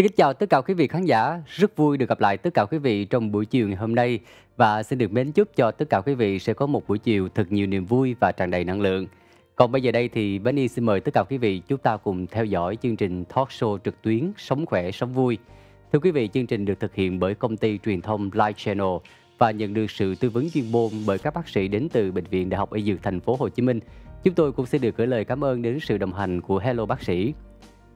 Xin kính chào tất cả quý vị khán giả, rất vui được gặp lại tất cả quý vị trong buổi chiều ngày hôm nay và xin được mến chúc cho tất cả quý vị sẽ có một buổi chiều thật nhiều niềm vui và tràn đầy năng lượng. Còn bây giờ đây thì Benny xin mời tất cả quý vị chúng ta cùng theo dõi chương trình talk show trực tuyến Sống khỏe sống vui. Thưa quý vị, chương trình được thực hiện bởi công ty truyền thông Light Channel và nhận được sự tư vấn chuyên môn bởi các bác sĩ đến từ bệnh viện Đại học Y Dược Thành phố Hồ Chí Minh. Chúng tôi cũng sẽ được gửi lời cảm ơn đến sự đồng hành của Hello bác sĩ.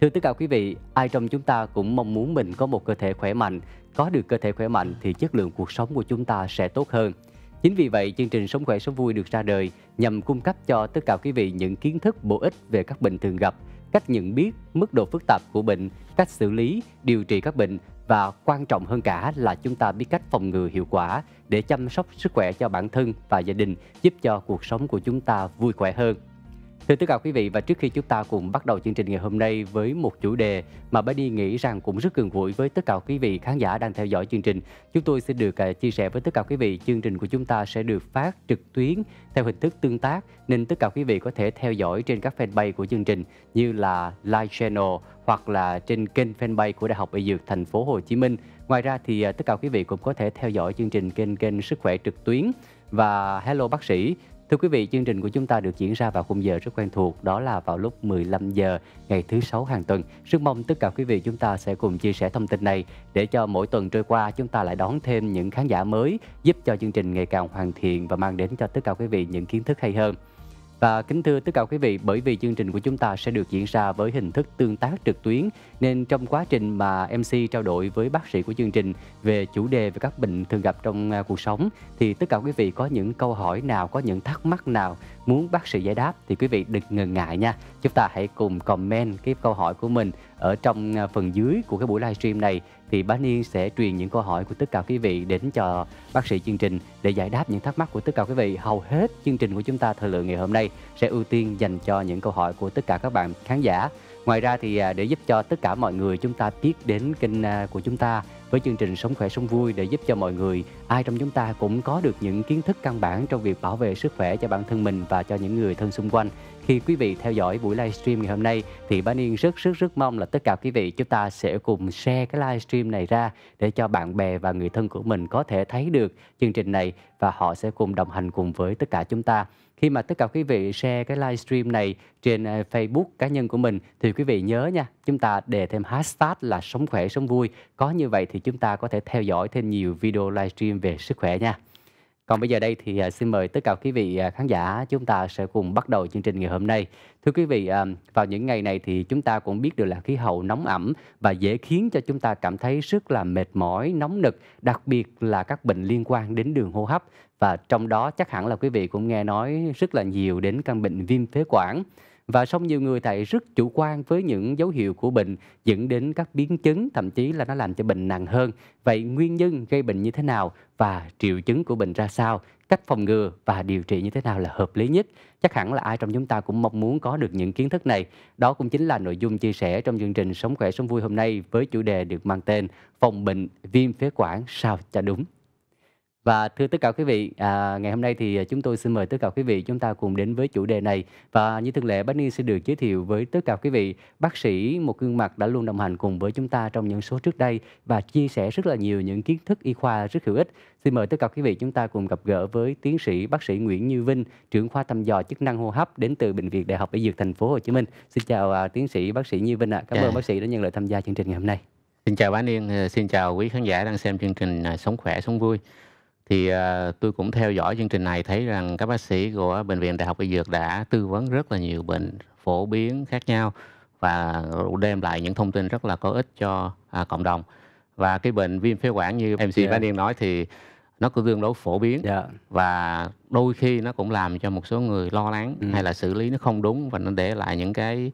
Thưa tất cả quý vị, ai trong chúng ta cũng mong muốn mình có một cơ thể khỏe mạnh. Có được cơ thể khỏe mạnh thì chất lượng cuộc sống của chúng ta sẽ tốt hơn. Chính vì vậy, chương trình Sống khỏe sống vui được ra đời nhằm cung cấp cho tất cả quý vị những kiến thức bổ ích về các bệnh thường gặp, cách nhận biết mức độ phức tạp của bệnh, cách xử lý, điều trị các bệnh và quan trọng hơn cả là chúng ta biết cách phòng ngừa hiệu quả để chăm sóc sức khỏe cho bản thân và gia đình, giúp cho cuộc sống của chúng ta vui khỏe hơn. Thưa tất cả quý vị và trước khi chúng ta cùng bắt đầu chương trình ngày hôm nay với một chủ đề mà đi nghĩ rằng cũng rất gần gũi với tất cả quý vị khán giả đang theo dõi chương trình, chúng tôi sẽ được à, chia sẻ với tất cả quý vị chương trình của chúng ta sẽ được phát trực tuyến theo hình thức tương tác nên tất cả quý vị có thể theo dõi trên các fanpage của chương trình như là live channel hoặc là trên kênh fanpage của Đại học Y Dược Thành phố Hồ Chí Minh. Ngoài ra thì à, tất cả quý vị cũng có thể theo dõi chương trình kênh kênh Sức khỏe trực tuyến và Hello bác sĩ Thưa quý vị, chương trình của chúng ta được diễn ra vào khung giờ rất quen thuộc, đó là vào lúc 15 giờ ngày thứ sáu hàng tuần. Rất mong tất cả quý vị chúng ta sẽ cùng chia sẻ thông tin này để cho mỗi tuần trôi qua chúng ta lại đón thêm những khán giả mới, giúp cho chương trình ngày càng hoàn thiện và mang đến cho tất cả quý vị những kiến thức hay hơn. Và kính thưa tất cả quý vị, bởi vì chương trình của chúng ta sẽ được diễn ra với hình thức tương tác trực tuyến nên trong quá trình mà MC trao đổi với bác sĩ của chương trình về chủ đề về các bệnh thường gặp trong à, cuộc sống thì tất cả quý vị có những câu hỏi nào, có những thắc mắc nào muốn bác sĩ giải đáp thì quý vị đừng ngần ngại nha. Chúng ta hãy cùng comment cái câu hỏi của mình ở trong à, phần dưới của cái buổi livestream này thì bác Niên sẽ truyền những câu hỏi của tất cả quý vị đến cho bác sĩ chương trình để giải đáp những thắc mắc của tất cả quý vị. Hầu hết chương trình của chúng ta thời lượng ngày hôm nay sẽ ưu tiên dành cho những câu hỏi của tất cả các bạn khán giả. Ngoài ra thì à, để giúp cho tất cả mọi người chúng ta biết đến kênh à, của chúng ta với chương trình Sống khỏe sống vui để giúp cho mọi người ai trong chúng ta cũng có được những kiến thức căn bản trong việc bảo vệ sức khỏe cho bản thân mình và cho những người thân xung quanh khi quý vị theo dõi buổi livestream ngày hôm nay thì Bán Niên rất rất rất mong là tất cả quý vị chúng ta sẽ cùng share cái livestream này ra để cho bạn bè và người thân của mình có thể thấy được chương trình này và họ sẽ cùng đồng hành cùng với tất cả chúng ta khi mà tất cả quý vị share cái livestream này trên à, Facebook cá nhân của mình thì quý vị nhớ nha, chúng ta đề thêm hashtag là sống khỏe sống vui. Có như vậy thì chúng ta có thể theo dõi thêm nhiều video livestream về sức khỏe nha. Còn bây giờ đây thì à, xin mời tất cả quý vị à, khán giả chúng ta sẽ cùng bắt đầu chương trình ngày hôm nay. Thưa quý vị, à, vào những ngày này thì chúng ta cũng biết được là khí hậu nóng ẩm và dễ khiến cho chúng ta cảm thấy rất là mệt mỏi, nóng nực, đặc biệt là các bệnh liên quan đến đường hô hấp và trong đó chắc hẳn là quý vị cũng nghe nói rất là nhiều đến căn bệnh viêm phế quản và song nhiều người lại rất chủ quan với những dấu hiệu của bệnh dẫn đến các biến chứng thậm chí là nó làm cho bệnh nặng hơn. Vậy nguyên nhân gây bệnh như thế nào và triệu chứng của bệnh ra sao? cách phòng ngừa và điều trị như thế nào là hợp lý nhất. Chắc hẳn là ai trong chúng ta cũng mong muốn có được những kiến thức này. Đó cũng chính là nội dung chia sẻ trong chương trình Sống khỏe sống vui hôm nay với chủ đề được mang tên Phòng bệnh viêm phế quản sao cho đúng. Và thưa tất cả quý vị, à, ngày hôm nay thì à, chúng tôi xin mời tất cả quý vị chúng ta cùng đến với chủ đề này và như thường lệ Bác Ni sẽ được giới thiệu với tất cả quý vị bác sĩ một gương mặt đã luôn đồng hành cùng với chúng ta trong những số trước đây và chia sẻ rất là nhiều những kiến thức y khoa rất hữu ích. Xin mời tất cả quý vị chúng ta cùng gặp gỡ với tiến sĩ bác sĩ Nguyễn Như Vinh, trưởng khoa thăm dò chức năng hô hấp đến từ bệnh viện Đại học Y Dược Thành phố Hồ Chí Minh. Xin chào à, tiến sĩ bác sĩ Như Vinh ạ. À. Cảm yeah. Dạ. ơn bác sĩ đã nhận lời tham gia chương trình ngày hôm nay. Xin chào Bá Niên, à, xin chào quý khán giả đang xem chương trình à, Sống khỏe sống vui thì uh, tôi cũng theo dõi chương trình này thấy rằng các bác sĩ của bệnh viện đại học y dược đã tư vấn rất là nhiều bệnh phổ biến khác nhau và đem lại những thông tin rất là có ích cho à, cộng đồng và cái bệnh viêm phế quản như MC yeah. Dạ. Bá Niên nói thì nó cũng tương đối phổ biến yeah. Dạ. và đôi khi nó cũng làm cho một số người lo lắng ừ. hay là xử lý nó không đúng và nó để lại những cái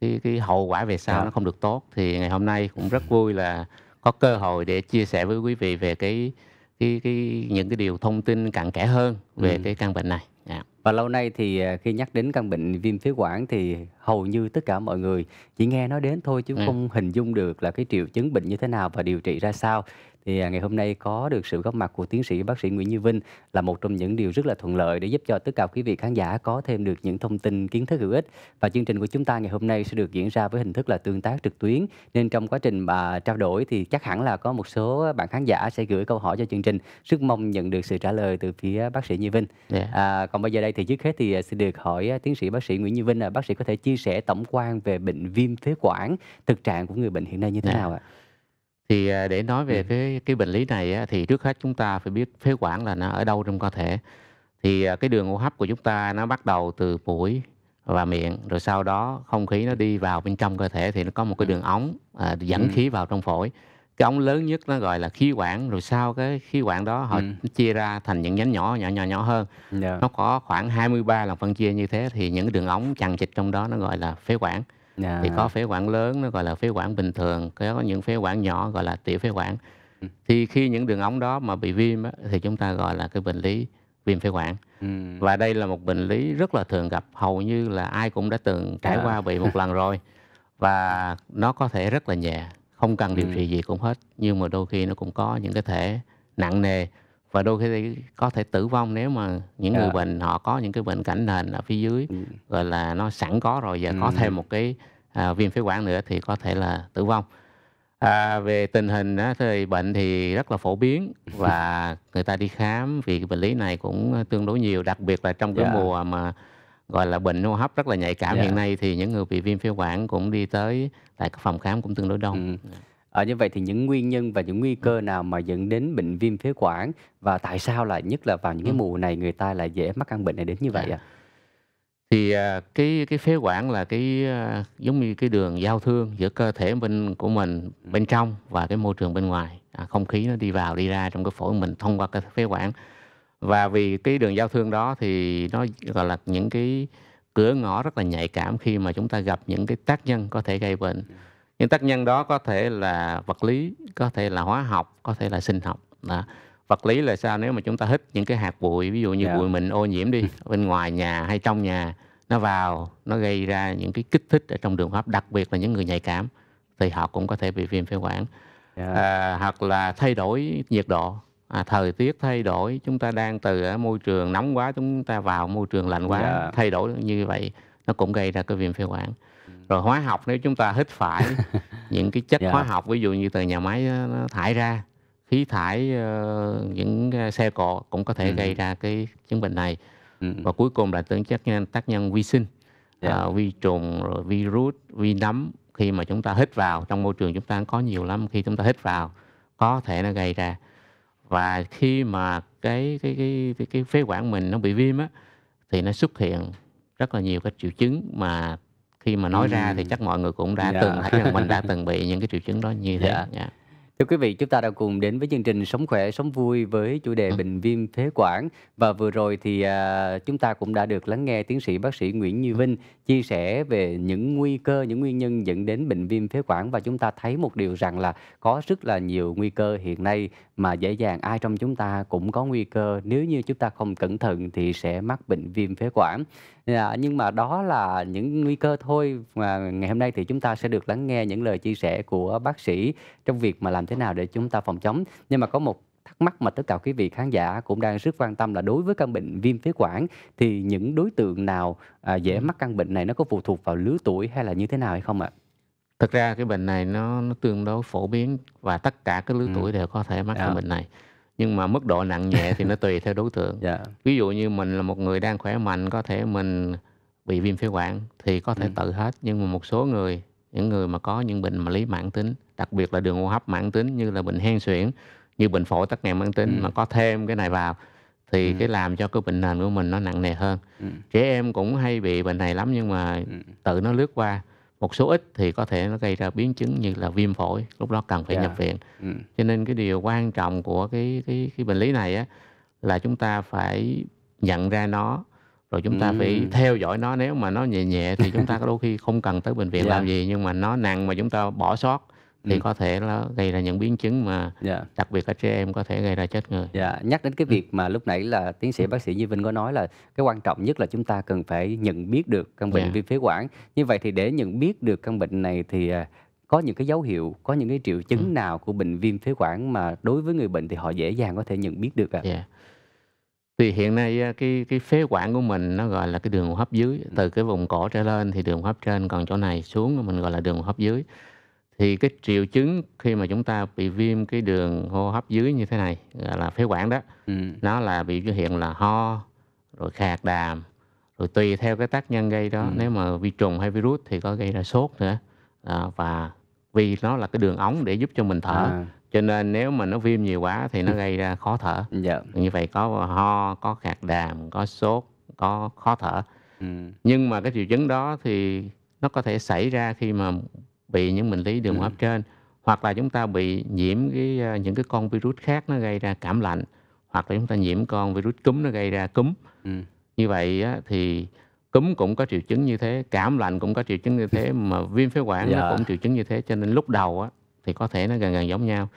cái cái hậu quả về sau yeah. Dạ. nó không được tốt thì ngày hôm nay cũng rất vui là có cơ hội để chia sẻ với quý vị về cái cái cái những cái điều thông tin cặn kẽ hơn về ừ. cái căn bệnh này. Yeah. Dạ. Và lâu nay thì à, khi nhắc đến căn bệnh viêm phế quản thì hầu như tất cả mọi người chỉ nghe nói đến thôi chứ ừ. không hình dung được là cái triệu chứng bệnh như thế nào và điều trị ra sao thì à, ngày hôm nay có được sự góp mặt của tiến sĩ bác sĩ Nguyễn Như Vinh là một trong những điều rất là thuận lợi để giúp cho tất cả quý vị khán giả có thêm được những thông tin kiến thức hữu ích và chương trình của chúng ta ngày hôm nay sẽ được diễn ra với hình thức là tương tác trực tuyến nên trong quá trình mà trao đổi thì chắc hẳn là có một số bạn khán giả sẽ gửi câu hỏi cho chương trình rất mong nhận được sự trả lời từ phía bác sĩ Như Vinh yeah. Dạ. à, còn bây giờ đây thì trước hết thì xin được hỏi à, tiến sĩ bác sĩ Nguyễn Như Vinh là bác sĩ có thể chia sẻ tổng quan về bệnh viêm phế quản, thực trạng của người bệnh hiện nay như thế à. nào ạ? Thì à, để nói về ừ. cái cái bệnh lý này thì trước hết chúng ta phải biết phế quản là nó ở đâu trong cơ thể. Thì à, cái đường hô hấp của chúng ta nó bắt đầu từ mũi và miệng rồi sau đó không khí nó đi vào bên trong cơ thể thì nó có một cái ừ. đường ống à, dẫn ừ. khí vào trong phổi cái ống lớn nhất nó gọi là khí quản rồi sau cái khí quản đó họ ừ. chia ra thành những nhánh nhỏ nhỏ nhỏ nhỏ hơn yeah. Dạ. nó có khoảng 23 lần phân chia như thế thì những đường ống chằng chịt trong đó nó gọi là phế quản yeah. Dạ. thì có phế quản lớn nó gọi là phế quản bình thường có những phế quản nhỏ gọi là tiểu phế quản ừ. thì khi những đường ống đó mà bị viêm thì chúng ta gọi là cái bệnh lý viêm phế quản ừ. và đây là một bệnh lý rất là thường gặp hầu như là ai cũng đã từng trải yeah. Dạ. qua bị một lần rồi và nó có thể rất là nhẹ không cần điều ừ. trị gì cũng hết nhưng mà đôi khi nó cũng có những cái thể nặng nề và đôi khi có thể tử vong nếu mà những người dạ. bệnh họ có những cái bệnh cảnh nền ở phía dưới ừ. gọi là nó sẵn có rồi và có thêm ừ. một cái à, viêm phế quản nữa thì có thể là tử vong à, về tình hình á, thì bệnh thì rất là phổ biến và người ta đi khám vì cái bệnh lý này cũng tương đối nhiều đặc biệt là trong cái dạ. mùa mà gọi là bệnh hô hấp rất là nhạy cảm yeah. Dạ. hiện nay thì những người bị viêm phế quản cũng đi tới tại các phòng khám cũng tương đối đông. Ừ. À, như vậy thì những nguyên nhân và những nguy cơ nào mà dẫn đến bệnh viêm phế quản và tại sao lại nhất là vào những cái ừ. mùa này người ta lại dễ mắc căn bệnh này đến như vậy dạ. ạ? À? Thì cái cái phế quản là cái à, giống như cái đường giao thương giữa cơ thể bên của mình ừ. bên trong và cái môi trường bên ngoài, à, không khí nó đi vào đi ra trong cái phổi mình thông qua cái phế quản và vì cái đường giao thương đó thì nó gọi là những cái cửa ngõ rất là nhạy cảm khi mà chúng ta gặp những cái tác nhân có thể gây bệnh những tác nhân đó có thể là vật lý có thể là hóa học có thể là sinh học đó. vật lý là sao nếu mà chúng ta hít những cái hạt bụi ví dụ như yeah. Dạ. bụi mình ô nhiễm đi bên ngoài nhà hay trong nhà nó vào nó gây ra những cái kích thích ở trong đường hô hấp đặc biệt là những người nhạy cảm thì họ cũng có thể bị viêm phế quản yeah. Dạ. à, hoặc là thay đổi nhiệt độ à, thời tiết thay đổi chúng ta đang từ à, môi trường nóng quá chúng ta vào môi trường lạnh quá yeah. Dạ. thay đổi như vậy nó cũng gây ra cái viêm phế quản ừ. rồi hóa học nếu chúng ta hít phải những cái chất yeah. Dạ. hóa học ví dụ như từ nhà máy nó thải ra khí thải uh, những xe cộ cũng có thể ừ. gây ra cái chứng bệnh này ừ. và cuối cùng là tương chất tác nhân vi sinh yeah. Dạ. uh, ờ, vi trùng rồi virus vi nấm khi mà chúng ta hít vào trong môi trường chúng ta có nhiều lắm khi chúng ta hít vào có thể nó gây ra và khi mà cái cái cái cái, cái phế quản mình nó bị viêm á thì nó xuất hiện rất là nhiều các triệu chứng mà khi mà nói ừ. ra thì chắc mọi người cũng đã yeah. Dạ. từng thấy rằng mình đã từng bị những cái triệu chứng đó như thế yeah. Dạ. yeah. Dạ. Thưa quý vị, chúng ta đã cùng đến với chương trình Sống khỏe, sống vui với chủ đề ừ. bệnh viêm phế quản và vừa rồi thì à, chúng ta cũng đã được lắng nghe tiến sĩ bác sĩ Nguyễn Như Vinh chia sẻ về những nguy cơ, những nguyên nhân dẫn đến bệnh viêm phế quản và chúng ta thấy một điều rằng là có rất là nhiều nguy cơ hiện nay mà dễ dàng ai trong chúng ta cũng có nguy cơ nếu như chúng ta không cẩn thận thì sẽ mắc bệnh viêm phế quản dạ, nhưng mà đó là những nguy cơ thôi mà ngày hôm nay thì chúng ta sẽ được lắng nghe những lời chia sẻ của bác sĩ trong việc mà làm thế nào để chúng ta phòng chống nhưng mà có một thắc mắc mà tất cả quý vị khán giả cũng đang rất quan tâm là đối với căn bệnh viêm phế quản thì những đối tượng nào à, dễ mắc căn bệnh này nó có phụ thuộc vào lứa tuổi hay là như thế nào hay không ạ? Thực ra cái bệnh này nó nó tương đối phổ biến và tất cả các lứa ừ. tuổi đều có thể mắc ừ. căn bệnh này nhưng mà mức độ nặng nhẹ thì nó tùy theo đối tượng yeah. Dạ. ví dụ như mình là một người đang khỏe mạnh có thể mình bị viêm phế quản thì có thể ừ. tự hết nhưng mà một số người những người mà có những bệnh mà lý mãn tính đặc biệt là đường hô hấp mãn tính như là bệnh hen suyễn như bệnh phổi tắc nghẽn mãn tính ừ. mà có thêm cái này vào thì ừ. cái làm cho cái bệnh nền của mình nó nặng nề hơn ừ. trẻ em cũng hay bị bệnh này lắm nhưng mà ừ. tự nó lướt qua một số ít thì có thể nó gây ra biến chứng như là viêm phổi lúc đó cần phải yeah. Dạ. nhập viện ừ. cho nên cái điều quan trọng của cái cái cái bệnh lý này á là chúng ta phải nhận ra nó rồi chúng ta ừ. phải theo dõi nó nếu mà nó nhẹ nhẹ thì chúng ta có đôi khi không cần tới bệnh viện yeah. Dạ. làm gì nhưng mà nó nặng mà chúng ta bỏ sót thì ừ. có thể nó gây ra những biến chứng mà yeah. Dạ. đặc biệt ở trẻ em có thể gây ra chết người. Yeah. Dạ, nhắc đến cái ừ. việc mà lúc nãy là tiến sĩ ừ. bác sĩ Duy Vinh có nói là cái quan trọng nhất là chúng ta cần phải nhận biết được căn bệnh yeah. Dạ. viêm phế quản. Như vậy thì để nhận biết được căn bệnh này thì à, có những cái dấu hiệu, có những cái triệu chứng ừ. nào của bệnh viêm phế quản mà đối với người bệnh thì họ dễ dàng có thể nhận biết được ạ? À? Yeah thì hiện nay à, cái cái phế quản của mình nó gọi là cái đường hô hấp dưới từ cái vùng cổ trở lên thì đường hô hấp trên còn chỗ này xuống mình gọi là đường hô hấp dưới thì cái triệu chứng khi mà chúng ta bị viêm cái đường hô hấp dưới như thế này là phế quản đó ừ. nó là bị biểu hiện là ho rồi khạc đàm rồi tùy theo cái tác nhân gây đó ừ. nếu mà vi trùng hay virus thì có gây ra sốt nữa à, và vì nó là cái đường ống để giúp cho mình thở à. cho nên nếu mà nó viêm nhiều quá thì nó ừ. gây ra khó thở dạ. như vậy có ho có khạc đàm có sốt có khó thở ừ. nhưng mà cái triệu chứng đó thì nó có thể xảy ra khi mà bị những bệnh lý đường hô hấp ừ. trên hoặc là chúng ta bị nhiễm cái à, những cái con virus khác nó gây ra cảm lạnh hoặc là chúng ta nhiễm con virus cúm nó gây ra cúm ừ. như vậy á, thì cúm cũng có triệu chứng như thế cảm lạnh cũng có triệu chứng như thế mà viêm phế quản dạ. nó cũng triệu chứng như thế cho nên lúc đầu á, thì có thể nó gần gần giống nhau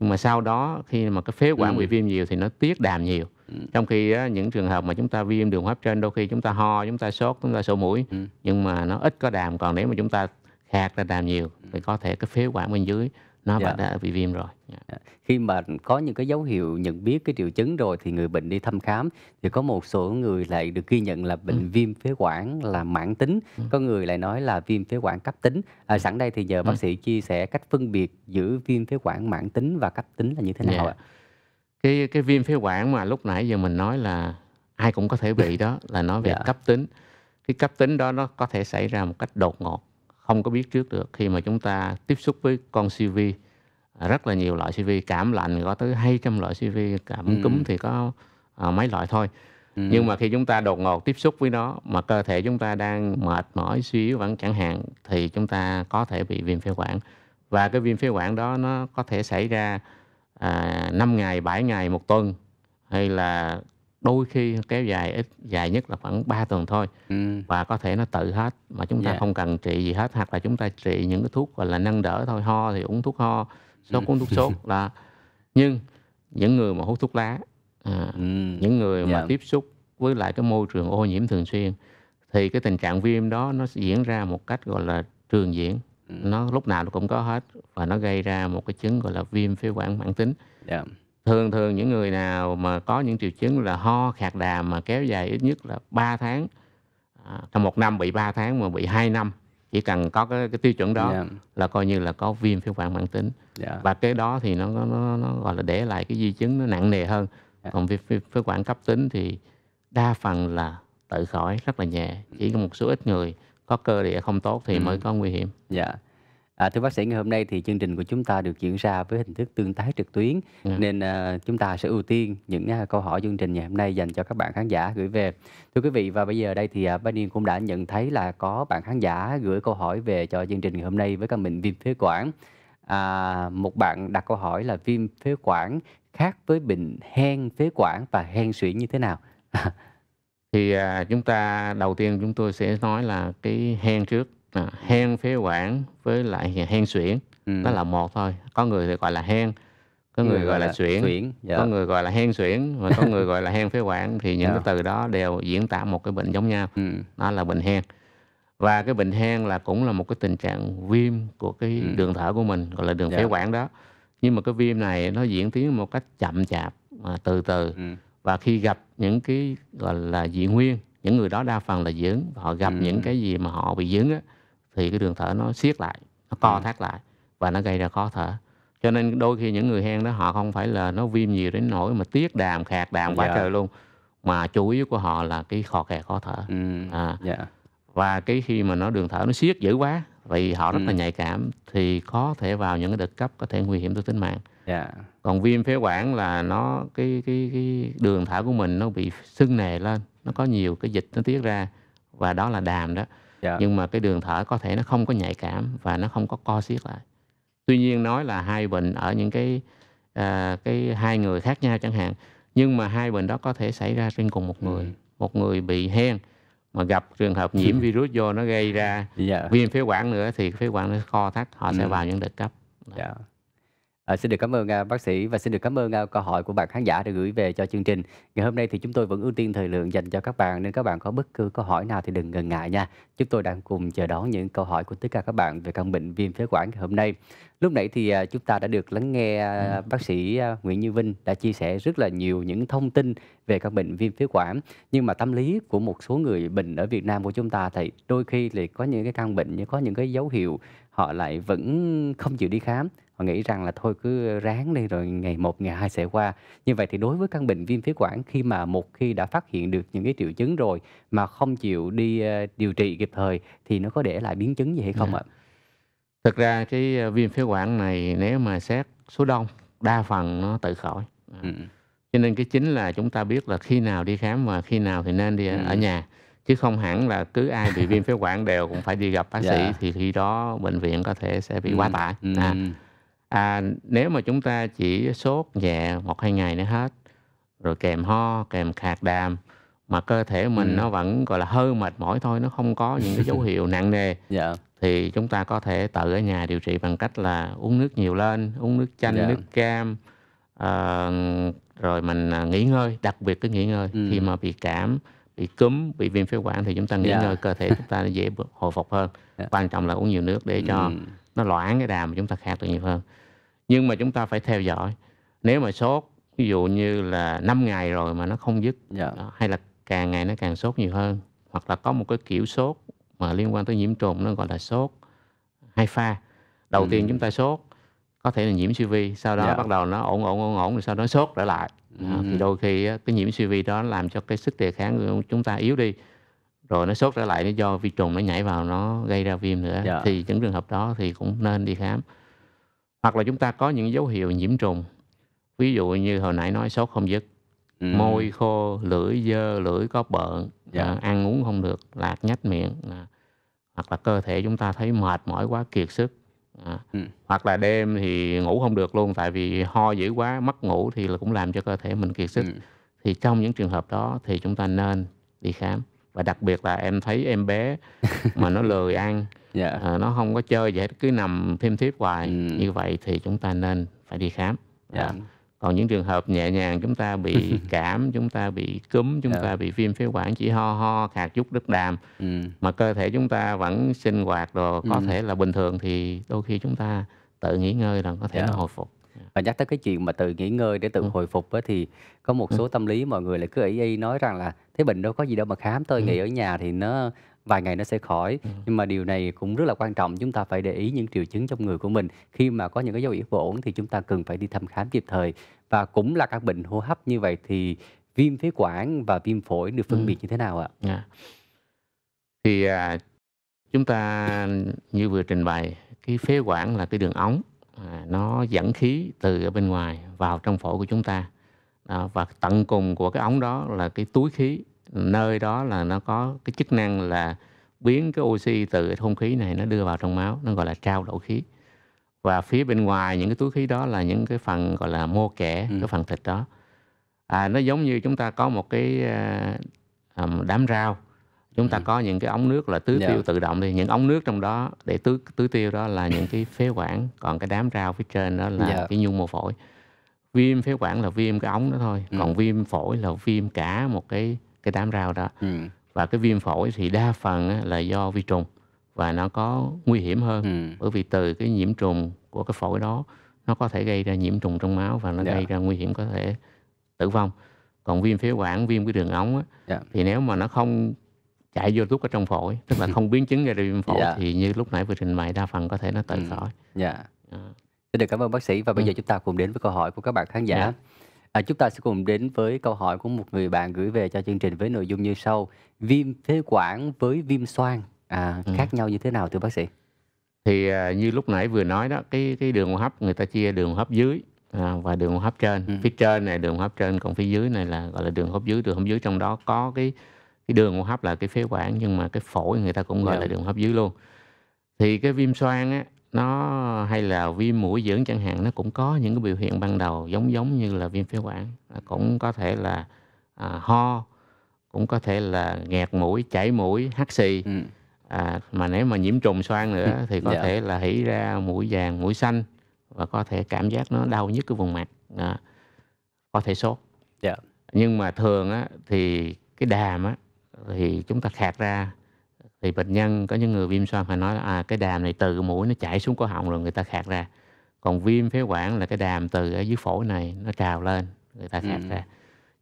nhưng mà sau đó khi mà cái phế quản ừ. bị viêm nhiều thì nó tiết đàm nhiều ừ. trong khi á, những trường hợp mà chúng ta viêm đường hô hấp trên đôi khi chúng ta ho chúng ta sốt chúng ta sổ mũi ừ. nhưng mà nó ít có đàm còn nếu mà chúng ta hạt là đàm nhiều thì ừ. có thể cái phế quản bên dưới nó dạ. đã bị viêm rồi dạ. dạ. khi mà có những cái dấu hiệu nhận biết cái triệu chứng rồi thì người bệnh đi thăm khám thì có một số người lại được ghi nhận là bệnh ừ. viêm phế quản là mãn tính ừ. có người lại nói là viêm phế quản cấp tính à, sẵn đây thì nhờ ừ. bác ừ. sĩ chia sẻ cách phân biệt giữa viêm phế quản mãn tính và cấp tính là như thế nào dạ. ạ cái cái viêm phế quản mà lúc nãy giờ mình nói là ai cũng có thể bị đó là nói về dạ. cấp tính cái cấp tính đó nó có thể xảy ra một cách đột ngột không có biết trước được khi mà chúng ta tiếp xúc với con CV à, rất là nhiều loại CV cảm lạnh có tới 200 loại CV cảm ừ. cúm thì có à, mấy loại thôi ừ. nhưng mà khi chúng ta đột ngột tiếp xúc với nó mà cơ thể chúng ta đang mệt mỏi suy yếu vẫn chẳng hạn thì chúng ta có thể bị viêm phế quản và cái viêm phế quản đó nó có thể xảy ra à, 5 ngày 7 ngày một tuần hay là đôi khi kéo dài ít dài nhất là khoảng 3 tuần thôi ừ. và có thể nó tự hết mà chúng ta yeah. Dạ. không cần trị gì hết hoặc là chúng ta trị những cái thuốc gọi là nâng đỡ thôi ho thì uống thuốc ho sốt ừ. uống thuốc sốt là nhưng những người mà hút thuốc lá à, ừ. những người yeah. mà dạ. tiếp xúc với lại cái môi trường ô nhiễm thường xuyên thì cái tình trạng viêm đó nó diễn ra một cách gọi là trường diễn ừ. nó lúc nào nó cũng có hết và nó gây ra một cái chứng gọi là viêm phế quản mãn tính yeah. Dạ thường thường những người nào mà có những triệu chứng là ho khạc đàm mà kéo dài ít nhất là 3 tháng à, trong một năm bị 3 tháng mà bị 2 năm chỉ cần có cái, cái tiêu chuẩn đó yeah. Dạ. là coi như là có viêm phế quản mãn tính yeah. Dạ. và cái đó thì nó nó nó gọi là để lại cái di chứng nó nặng nề hơn yeah. Dạ. còn viêm phế quản cấp tính thì đa phần là tự khỏi rất là nhẹ chỉ có một số ít người có cơ địa không tốt thì ừ. mới có nguy hiểm yeah. À, thưa bác sĩ, ngày hôm nay thì chương trình của chúng ta được diễn ra với hình thức tương tác trực tuyến ừ. nên à, chúng ta sẽ ưu tiên những à, câu hỏi chương trình ngày hôm nay dành cho các bạn khán giả gửi về. Thưa quý vị và bây giờ đây thì à, Bá Niên cũng đã nhận thấy là có bạn khán giả gửi câu hỏi về cho chương trình ngày hôm nay với căn bệnh viêm phế quản. À, một bạn đặt câu hỏi là viêm phế quản khác với bệnh hen phế quản và hen suyễn như thế nào? thì à, chúng ta đầu tiên chúng tôi sẽ nói là cái hen trước à, hen phế quản với lại hen suyễn ừ. nó là một thôi có người thì gọi là hen có người, người gọi là, là suyễn, suyễn. Dạ. có người gọi là hen suyễn và có người gọi là hen phế quản thì những dạ. cái từ đó đều diễn tả một cái bệnh giống nhau ừ. là bệnh hen và cái bệnh hen là cũng là một cái tình trạng viêm của cái ừ. đường thở của mình gọi là đường dạ. phế quản đó nhưng mà cái viêm này nó diễn tiến một cách chậm chạp mà từ từ ừ. và khi gặp những cái gọi là dị nguyên những người đó đa phần là dưỡng họ gặp ừ. những cái gì mà họ bị dưỡng á thì cái đường thở nó siết lại nó co ừ. thắt lại và nó gây ra khó thở cho nên đôi khi những người hen đó họ không phải là nó viêm nhiều đến nỗi mà tiết đàm khạc đàm quá yeah. Dạ. trời luôn mà chủ yếu của họ là cái khò khè khó thở mm. à. yeah. Dạ. và cái khi mà nó đường thở nó siết dữ quá vì họ rất mm. là nhạy cảm thì có thể vào những cái đợt cấp có thể nguy hiểm tới tính mạng Dạ. còn viêm phế quản là nó cái cái cái đường thở của mình nó bị sưng nề lên nó có nhiều cái dịch nó tiết ra và đó là đàm đó yeah. Dạ. nhưng mà cái đường thở có thể nó không có nhạy cảm và nó không có co siết lại tuy nhiên nói là hai bệnh ở những cái à, cái hai người khác nhau chẳng hạn nhưng mà hai bệnh đó có thể xảy ra trên cùng một người ừ. một người bị hen mà gặp trường hợp nhiễm virus vô nó gây ra yeah. Dạ. viêm phế quản nữa thì phế quản nó co thắt họ ừ. sẽ vào những đợt cấp. Yeah dạ. À, xin được cảm ơn à, bác sĩ và xin được cảm ơn à, câu hỏi của bạn khán giả đã gửi về cho chương trình. Ngày hôm nay thì chúng tôi vẫn ưu tiên thời lượng dành cho các bạn nên các bạn có bất cứ câu hỏi nào thì đừng ngần ngại nha. Chúng tôi đang cùng chờ đón những câu hỏi của tất cả các bạn về căn bệnh viêm phế quản ngày hôm nay. Lúc nãy thì à, chúng ta đã được lắng nghe à, bác sĩ à, Nguyễn Như Vinh đã chia sẻ rất là nhiều những thông tin về căn bệnh viêm phế quản nhưng mà tâm lý của một số người bệnh ở Việt Nam của chúng ta thì đôi khi thì có những cái căn bệnh như có những cái dấu hiệu họ lại vẫn không chịu đi khám họ nghĩ rằng là thôi cứ ráng đi rồi ngày một ngày hai sẽ qua như vậy thì đối với căn bệnh viêm phế quản khi mà một khi đã phát hiện được những cái triệu chứng rồi mà không chịu đi ờ, điều trị kịp thời thì nó có để lại biến chứng gì hay không à. ạ thực ra cái ờ, viêm phế quản này nếu mà xét số đông đa phần nó tự khỏi dạ. ừ. cho nên cái chính là chúng ta biết là khi nào đi khám và khi nào thì nên đi ừ. ở nhà chứ không hẳn là cứ ai bị viêm phế quản đều cũng phải đi gặp bác dạ. sĩ thì khi đó bệnh viện có thể sẽ bị ừ. quá tải ừ. à à, nếu mà chúng ta chỉ sốt nhẹ một hai ngày nữa hết rồi kèm ho kèm khạc đàm mà cơ thể mình ừ. nó vẫn gọi là hơi mệt mỏi thôi nó không có những cái dấu hiệu nặng nề dạ. thì chúng ta có thể tự ở nhà điều trị bằng cách là uống nước nhiều lên uống nước chanh dạ. nước cam uh, rồi mình à, nghỉ ngơi đặc biệt cái nghỉ ngơi ừ. khi mà bị cảm bị cúm bị viêm phế quản thì chúng ta nghỉ yeah. Dạ. ngơi cơ thể chúng ta dễ hồi phục hơn yeah. Dạ. quan trọng là uống nhiều nước để cho ừ. nó loãng cái đàm mà chúng ta khạc được nhiều hơn nhưng mà chúng ta phải theo dõi nếu mà sốt ví dụ như là 5 ngày rồi mà nó không dứt yeah. Dạ. đó, hay là càng ngày nó càng sốt nhiều hơn hoặc là có một cái kiểu sốt mà liên quan tới nhiễm trùng nó gọi là sốt hai pha đầu ừ. tiên chúng ta sốt có thể là nhiễm siêu vi sau đó yeah. Dạ. bắt đầu nó ổn ổn ổn ổn rồi sau đó sốt trở lại ừ. thì đôi khi cái nhiễm siêu vi đó làm cho cái sức đề kháng của chúng ta yếu đi rồi nó sốt trở lại nó do vi trùng nó nhảy vào nó gây ra viêm nữa yeah. Dạ. thì những trường hợp đó thì cũng nên đi khám hoặc là chúng ta có những dấu hiệu nhiễm trùng ví dụ như hồi nãy nói sốt không dứt ừ. môi khô lưỡi dơ lưỡi có bợn dạ. À, ăn uống không được lạc nhách miệng à, hoặc là cơ thể chúng ta thấy mệt mỏi quá kiệt sức à, ừ. hoặc là đêm thì ngủ không được luôn tại vì ho dữ quá mất ngủ thì là cũng làm cho cơ thể mình kiệt sức ừ. thì trong những trường hợp đó thì chúng ta nên đi khám và đặc biệt là em thấy em bé mà nó lười ăn yeah. Dạ. à, nó không có chơi vậy cứ nằm thêm thiếp hoài ừ. như vậy thì chúng ta nên phải đi khám yeah. Dạ. À, còn những trường hợp nhẹ nhàng chúng ta bị cảm chúng ta bị cúm chúng yeah. Dạ. ta bị viêm phế quản chỉ ho ho khạc chút đứt đàm ừ. mà cơ thể chúng ta vẫn sinh hoạt rồi có ừ. thể là bình thường thì đôi khi chúng ta tự nghỉ ngơi rằng có thể yeah. nó hồi phục và nhắc tới cái chuyện mà tự nghỉ ngơi để tự ừ. hồi phục ấy, thì có một ừ. số tâm lý mọi người lại cứ ý y nói rằng là thế bệnh đâu có gì đâu mà khám tôi ừ. nghỉ ở nhà thì nó vài ngày nó sẽ khỏi ừ. nhưng mà điều này cũng rất là quan trọng chúng ta phải để ý những triệu chứng trong người của mình khi mà có những cái dấu hiệu bất ổn thì chúng ta cần phải đi thăm khám kịp thời và cũng là các bệnh hô hấp như vậy thì viêm phế quản và viêm phổi được phân ừ. biệt như thế nào ạ à. thì à, chúng ta như vừa trình bày cái phế quản là cái đường ống à, nó dẫn khí từ ở bên ngoài vào trong phổi của chúng ta à, và tận cùng của cái ống đó là cái túi khí nơi đó là nó có cái chức năng là biến cái oxy từ không khí này nó đưa vào trong máu nó gọi là trao đổi khí và phía bên ngoài những cái túi khí đó là những cái phần gọi là mô kẽ ừ. cái phần thịt đó à, nó giống như chúng ta có một cái uh, đám rau chúng ta ừ. có những cái ống nước là tưới yeah. Dạ. tiêu tự động đi những ống nước trong đó để tưới tưới tiêu đó là những cái phế quản còn cái đám rau phía trên đó là yeah. Dạ. cái nhu mô phổi viêm phế quản là viêm cái ống đó thôi ừ. còn viêm phổi là viêm cả một cái cái đám rau đó ừ. và cái viêm phổi thì đa phần là do vi trùng và nó có nguy hiểm hơn ừ. bởi vì từ cái nhiễm trùng của cái phổi đó nó có thể gây ra nhiễm trùng trong máu và nó yeah. Dạ. gây ra nguy hiểm có thể tử vong còn viêm phế quản viêm cái đường ống á, yeah. Dạ. thì nếu mà nó không chạy vô thuốc ở trong phổi tức là không biến chứng ra viêm phổi yeah. Dạ. thì như lúc nãy vừa trình bày đa phần có thể nó tự ừ. khỏi. Dạ. À. Xin được cảm ơn bác sĩ và bây ừ. giờ chúng ta cùng đến với câu hỏi của các bạn khán giả. Yeah. À, chúng ta sẽ cùng đến với câu hỏi của một người bạn gửi về cho chương trình với nội dung như sau: viêm phế quản với viêm xoang à, ừ. khác nhau như thế nào thưa bác sĩ? Thì à, như lúc nãy vừa nói đó, cái cái đường hô hấp người ta chia đường hô hấp dưới à, và đường hô hấp trên. Ừ. Phía trên này đường hô hấp trên, còn phía dưới này là gọi là đường hô hấp dưới. Đường hô hấp dưới trong đó có cái cái đường hô hấp là cái phế quản nhưng mà cái phổi người ta cũng gọi yeah. là dạ. đường hô hấp dưới luôn. Thì cái viêm xoang á nó hay là viêm mũi dưỡng chẳng hạn nó cũng có những cái biểu hiện ban đầu giống giống như là viêm phế quản à, cũng có thể là à, ho cũng có thể là nghẹt mũi chảy mũi hắt xì ừ. à, mà nếu mà nhiễm trùng xoang nữa ừ, thì có dạ. thể là hỉ ra mũi vàng mũi xanh và có thể cảm giác nó đau nhất cái vùng mặt à, có thể sốt dạ. nhưng mà thường á, thì cái đàm á, thì chúng ta khạc ra thì bệnh nhân có những người viêm xoang phải nói à, cái đàm này từ mũi nó chảy xuống cổ họng rồi người ta khạc ra còn viêm phế quản là cái đàm từ ở dưới phổi này nó trào lên người ta khạc ừ. ra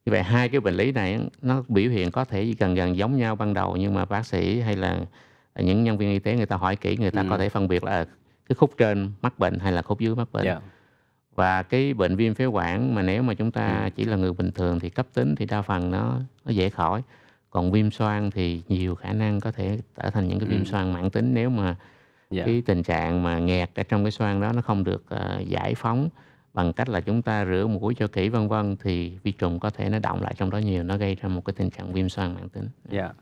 như vậy hai cái bệnh lý này nó biểu hiện có thể gần gần giống nhau ban đầu nhưng mà bác sĩ hay là những nhân viên y tế người ta hỏi kỹ người ta ừ. có thể phân biệt là à, cái khúc trên mắc bệnh hay là khúc dưới mắc bệnh yeah. Dạ. và cái bệnh viêm phế quản mà nếu mà chúng ta ừ. chỉ là người bình thường thì cấp tính thì đa phần nó nó dễ khỏi còn viêm xoang thì nhiều khả năng có thể trở thành những cái viêm ừ. xoang mãn tính nếu mà dạ. cái tình trạng mà nghẹt ở trong cái xoang đó nó không được uh, giải phóng bằng cách là chúng ta rửa mũi cho kỹ vân vân thì vi trùng có thể nó động lại trong đó nhiều nó gây ra một cái tình trạng viêm xoang mãn tính. Dạ. dạ.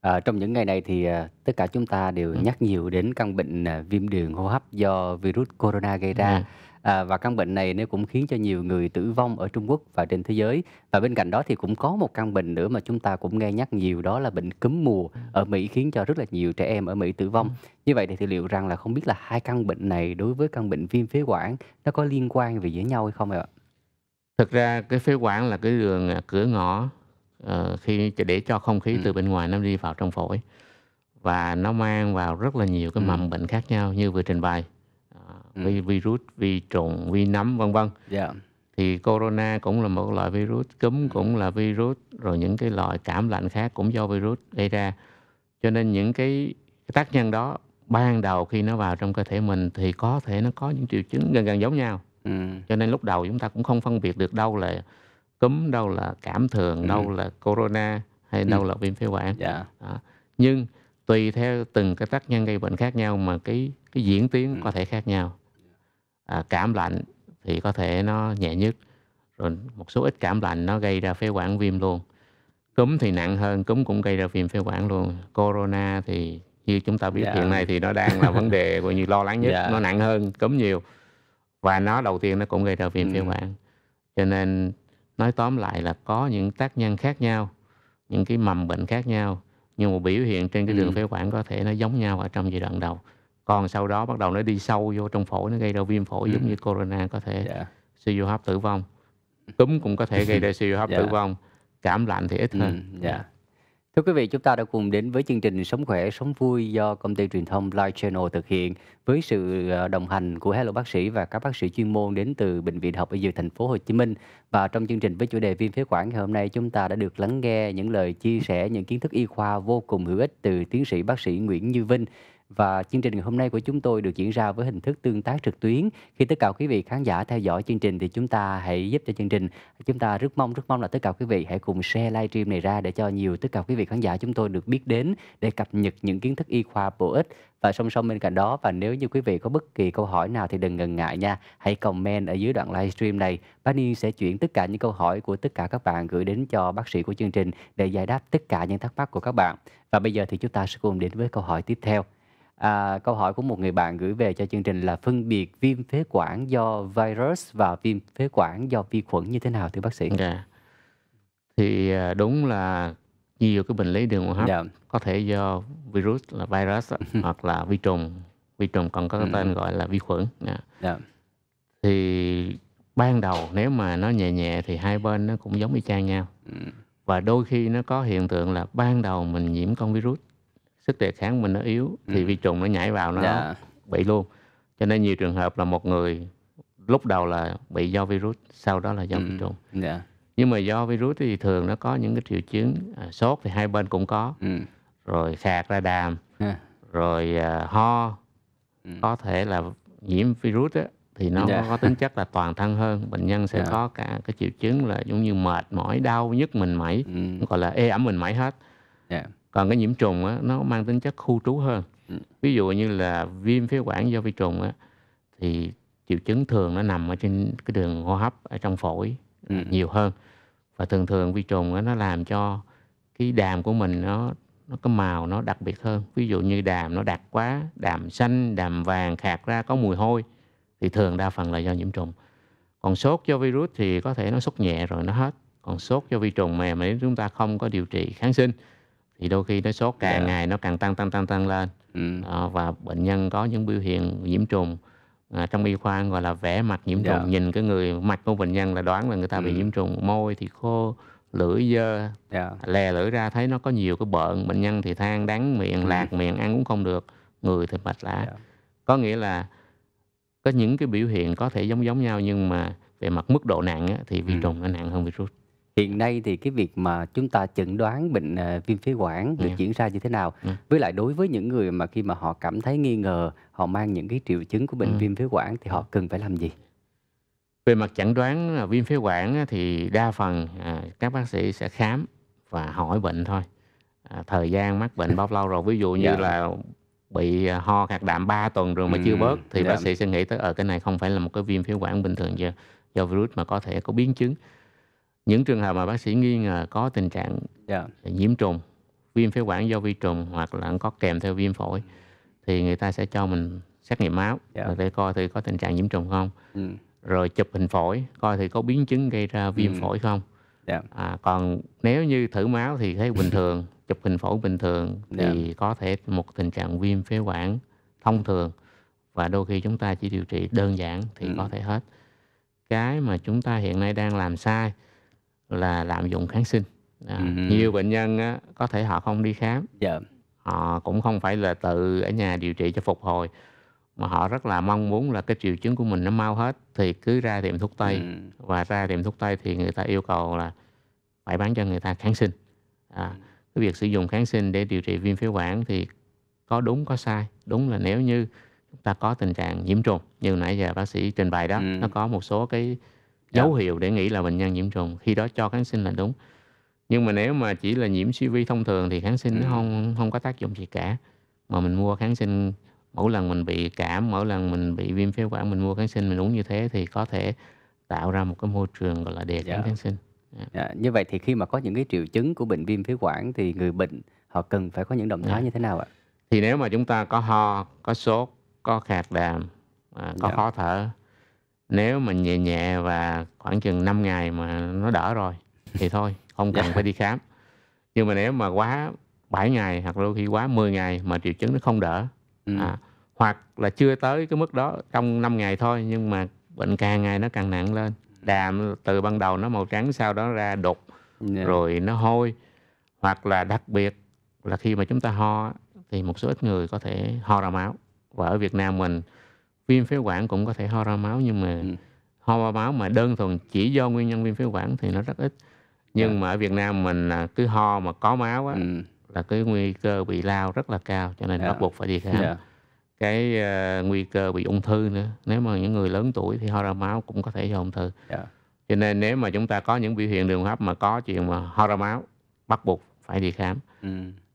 À, trong những ngày này thì à, tất cả chúng ta đều ừ. nhắc nhiều đến căn bệnh à, viêm đường hô hấp do virus corona gây ra. À à, và căn bệnh này nó cũng khiến cho nhiều người tử vong ở Trung Quốc và trên thế giới và bên cạnh đó thì cũng có một căn bệnh nữa mà chúng ta cũng nghe nhắc nhiều đó là bệnh cúm mùa ừ. ở Mỹ khiến cho rất là nhiều trẻ em ở Mỹ tử vong ừ. như vậy thì, liệu rằng là không biết là hai căn bệnh này đối với căn bệnh viêm phế quản nó có liên quan về với nhau hay không ạ? Thực ra cái phế quản là cái đường à, cửa ngõ ờ, khi để cho không khí ừ. từ bên ngoài nó đi vào trong phổi và nó mang vào rất là nhiều cái mầm bệnh khác nhau như vừa trình bày ừ. vi virus vi trùng vi nấm vân vân yeah. Dạ. thì corona cũng là một loại virus cúm ừ. cũng là virus rồi những cái loại cảm lạnh khác cũng do virus gây ra cho nên những cái, cái tác nhân đó ban đầu khi nó vào trong cơ thể mình thì có thể nó có những triệu chứng gần gần giống nhau ừ. cho nên lúc đầu chúng ta cũng không phân biệt được đâu là cúm đâu là cảm thường ừ. đâu là corona hay ừ. đâu là viêm phế quản yeah. Dạ. đó. nhưng tùy theo từng cái tác nhân gây bệnh khác nhau mà cái cái diễn tiến ừ. có thể khác nhau À, cảm lạnh thì có thể nó nhẹ nhất rồi một số ít cảm lạnh nó gây ra phế quản viêm luôn cúm thì nặng hơn cúm cũng gây ra viêm phế quản luôn corona thì như chúng ta biết yeah. Dạ. hiện nay thì nó đang là vấn đề gọi như lo lắng nhất yeah. Dạ. nó nặng hơn cúm nhiều và nó đầu tiên nó cũng gây ra viêm ừ. phế quản cho nên nói tóm lại là có những tác nhân khác nhau những cái mầm bệnh khác nhau nhưng mà biểu hiện trên cái đường ừ. phế quản có thể nó giống nhau ở trong giai đoạn đầu còn sau đó bắt đầu nó đi sâu vô trong phổi nó gây ra viêm phổi ừ. giống như corona có thể yeah. Dạ. suy hô hấp tử vong cúm cũng có thể gây ra suy hô hấp yeah. Dạ. tử vong cảm lạnh thì ít ừ, hơn ừ. Dạ. yeah. Thưa quý vị, chúng ta đã cùng đến với chương trình Sống khỏe, sống vui do công ty truyền thông Life Channel thực hiện với sự ờ, đồng hành của Hello bác sĩ và các bác sĩ chuyên môn đến từ bệnh viện Học Y Dược Thành phố Hồ Chí Minh. Và trong chương trình với chủ đề viêm phế quản ngày hôm nay chúng ta đã được lắng nghe những lời chia sẻ những kiến thức y khoa vô cùng hữu ích từ tiến sĩ bác sĩ Nguyễn Như Vinh và chương trình ngày hôm nay của chúng tôi được diễn ra với hình thức tương tác trực tuyến. Khi tất cả quý vị khán giả theo dõi chương trình thì chúng ta hãy giúp cho chương trình. Chúng ta rất mong rất mong là tất cả quý vị hãy cùng share livestream này ra để cho nhiều tất cả quý vị khán giả chúng tôi được biết đến để cập nhật những kiến thức y khoa bổ ích và song song bên cạnh đó và nếu như quý vị có bất kỳ câu hỏi nào thì đừng ngần ngại nha hãy comment ở dưới đoạn livestream này bác Niên sẽ chuyển tất cả những câu hỏi của tất cả các bạn gửi đến cho bác sĩ của chương trình để giải đáp tất cả những thắc mắc của các bạn và bây giờ thì chúng ta sẽ cùng đến với câu hỏi tiếp theo À, câu hỏi của một người bạn gửi về cho chương trình là phân biệt viêm phế quản do virus và viêm phế quản do vi khuẩn như thế nào thưa bác sĩ? Yeah. Dạ. Thì à, đúng là nhiều cái bệnh lý đường hô hấp yeah. Dạ. có thể do virus là virus hoặc là vi trùng, vi trùng còn có cái tên ừ. gọi là vi khuẩn. Yeah. Dạ. Yeah. Thì ban đầu nếu mà nó nhẹ nhẹ thì hai bên nó cũng giống y chang nhau. Ừ. Và đôi khi nó có hiện tượng là ban đầu mình nhiễm con virus sức đề kháng mình nó yếu ừ. thì vi trùng nó nhảy vào nó yeah. Dạ. bị luôn cho nên nhiều trường hợp là một người lúc đầu là bị do virus sau đó là do ừ. vi trùng yeah. Dạ. nhưng mà do virus thì thường nó có những cái triệu chứng à, sốt thì hai bên cũng có ừ. rồi khạc ra đàm yeah. Dạ. rồi à, ho ừ. có thể là nhiễm virus á, thì nó yeah. có tính chất là toàn thân hơn bệnh nhân sẽ yeah. có cả cái triệu chứng là giống như mệt mỏi đau nhức mình mẩy ừ. gọi là ê ẩm mình mẩy hết yeah còn cái nhiễm trùng á, nó mang tính chất khu trú hơn ừ. ví dụ như là viêm phế quản do vi trùng á, thì triệu chứng thường nó nằm ở trên cái đường hô hấp ở trong phổi ừ. nhiều hơn và thường thường vi trùng á, nó làm cho cái đàm của mình nó nó có màu nó đặc biệt hơn ví dụ như đàm nó đặc quá đàm xanh đàm vàng khạc ra có mùi hôi thì thường đa phần là do nhiễm trùng còn sốt do virus thì có thể nó sốt nhẹ rồi nó hết còn sốt do vi trùng mà mà nếu chúng ta không có điều trị kháng sinh thì đôi khi nó sốt càng yeah. Dạ. ngày nó càng tăng tăng tăng tăng lên ừ. à, và bệnh nhân có những biểu hiện nhiễm trùng à, trong y khoa gọi là vẽ mặt nhiễm trùng yeah. Dạ. nhìn cái người mặt của bệnh nhân là đoán là người ta ừ. bị nhiễm trùng môi thì khô lưỡi dơ yeah. Dạ. lè lưỡi ra thấy nó có nhiều cái bệnh bệnh nhân thì than đắng miệng ừ. lạc miệng ăn cũng không được người thì mệt lạ yeah. có nghĩa là có những cái biểu hiện có thể giống giống nhau nhưng mà về mặt mức độ nặng á, thì vi ừ. trùng ừ. nó nặng hơn virus hiện nay thì cái việc mà chúng ta chẩn đoán bệnh uh, viêm phế quản được yeah. Ừ. diễn ra như thế nào yeah. Ừ. với lại đối với những người mà khi mà họ cảm thấy nghi ngờ họ mang những cái triệu chứng của bệnh yeah. Ừ. viêm phế quản thì họ cần phải làm gì về mặt chẩn đoán à, viêm phế quản thì đa phần à, các bác sĩ sẽ khám và hỏi bệnh thôi à, thời gian mắc bệnh bao lâu rồi ví dụ như yeah. Dạ. là bị ho khạc đạm 3 tuần rồi mà ừ, chưa bớt thì yeah. bác dạ. sĩ sẽ nghĩ tới ở ờ, cái này không phải là một cái viêm phế quản bình thường do, do virus mà có thể có biến chứng những trường hợp mà bác sĩ nghi ngờ có tình trạng yeah. Dạ. nhiễm trùng viêm phế quản do vi trùng hoặc là có kèm theo viêm phổi thì người ta sẽ cho mình xét nghiệm máu yeah. Dạ. để coi thì có tình trạng nhiễm trùng không ừ. rồi chụp hình phổi coi thì có biến chứng gây ra viêm ừ. phổi không yeah. Dạ. à, còn nếu như thử máu thì thấy bình thường chụp hình phổi bình thường thì yeah. có thể một tình trạng viêm phế quản thông thường và đôi khi chúng ta chỉ điều trị đơn giản thì ừ. có thể hết cái mà chúng ta hiện nay đang làm sai là lạm dụng kháng sinh à, ừ. nhiều bệnh nhân á, có thể họ không đi khám yeah. Dạ. họ cũng không phải là tự ở nhà điều trị cho phục hồi mà họ rất là mong muốn là cái triệu chứng của mình nó mau hết thì cứ ra tiệm thuốc tây ừ. và ra tiệm thuốc tây thì người ta yêu cầu là phải bán cho người ta kháng sinh à, ừ. cái việc sử dụng kháng sinh để điều trị viêm phế quản thì có đúng có sai đúng là nếu như chúng ta có tình trạng nhiễm trùng như nãy giờ bác sĩ trình bày đó ừ. nó có một số cái Dạ. dấu yeah. hiệu để nghĩ là bệnh nhân nhiễm trùng khi đó cho kháng sinh là đúng nhưng mà nếu mà chỉ là nhiễm siêu vi thông thường thì kháng sinh ừ. nó không không có tác dụng gì cả mà mình mua kháng sinh mỗi lần mình bị cảm mỗi lần mình bị viêm phế quản mình mua kháng sinh mình uống như thế thì có thể tạo ra một cái môi trường gọi là đề kháng yeah. kháng sinh yeah. Dạ. Yeah. Dạ, như vậy thì khi mà có những cái triệu chứng của bệnh viêm phế quản thì người bệnh họ cần phải có những động thái yeah. như thế nào ạ thì nếu mà chúng ta có ho có sốt có khạc đàm à, có yeah. khó thở nếu mình nhẹ nhẹ và khoảng chừng 5 ngày mà nó đỡ rồi thì thôi không cần phải đi khám nhưng mà nếu mà quá 7 ngày hoặc đôi khi quá 10 ngày mà triệu chứng nó không đỡ ừ. à, hoặc là chưa tới cái mức đó trong 5 ngày thôi nhưng mà bệnh càng ngày nó càng nặng lên đàm từ ban đầu nó màu trắng sau đó ra đục yeah. Dạ. rồi nó hôi hoặc là đặc biệt là khi mà chúng ta ho thì một số ít người có thể ho ra máu và ở Việt Nam mình viêm phế quản cũng có thể ho ra máu nhưng mà ừ. ho ra máu mà đơn thuần chỉ do nguyên nhân viêm phế quản thì nó rất ít nhưng yeah. Dạ. mà ở Việt Nam mình cứ ho mà có máu á ừ. là cái nguy cơ bị lao rất là cao cho nên yeah. Dạ. bắt buộc phải đi khám yeah. Dạ. cái uh, nguy cơ bị ung thư nữa nếu mà những người lớn tuổi thì ho ra máu cũng có thể do ung thư yeah. cho nên nếu mà chúng ta có những biểu hiện đường hấp mà có chuyện mà ho ra máu bắt buộc phải đi khám ừ.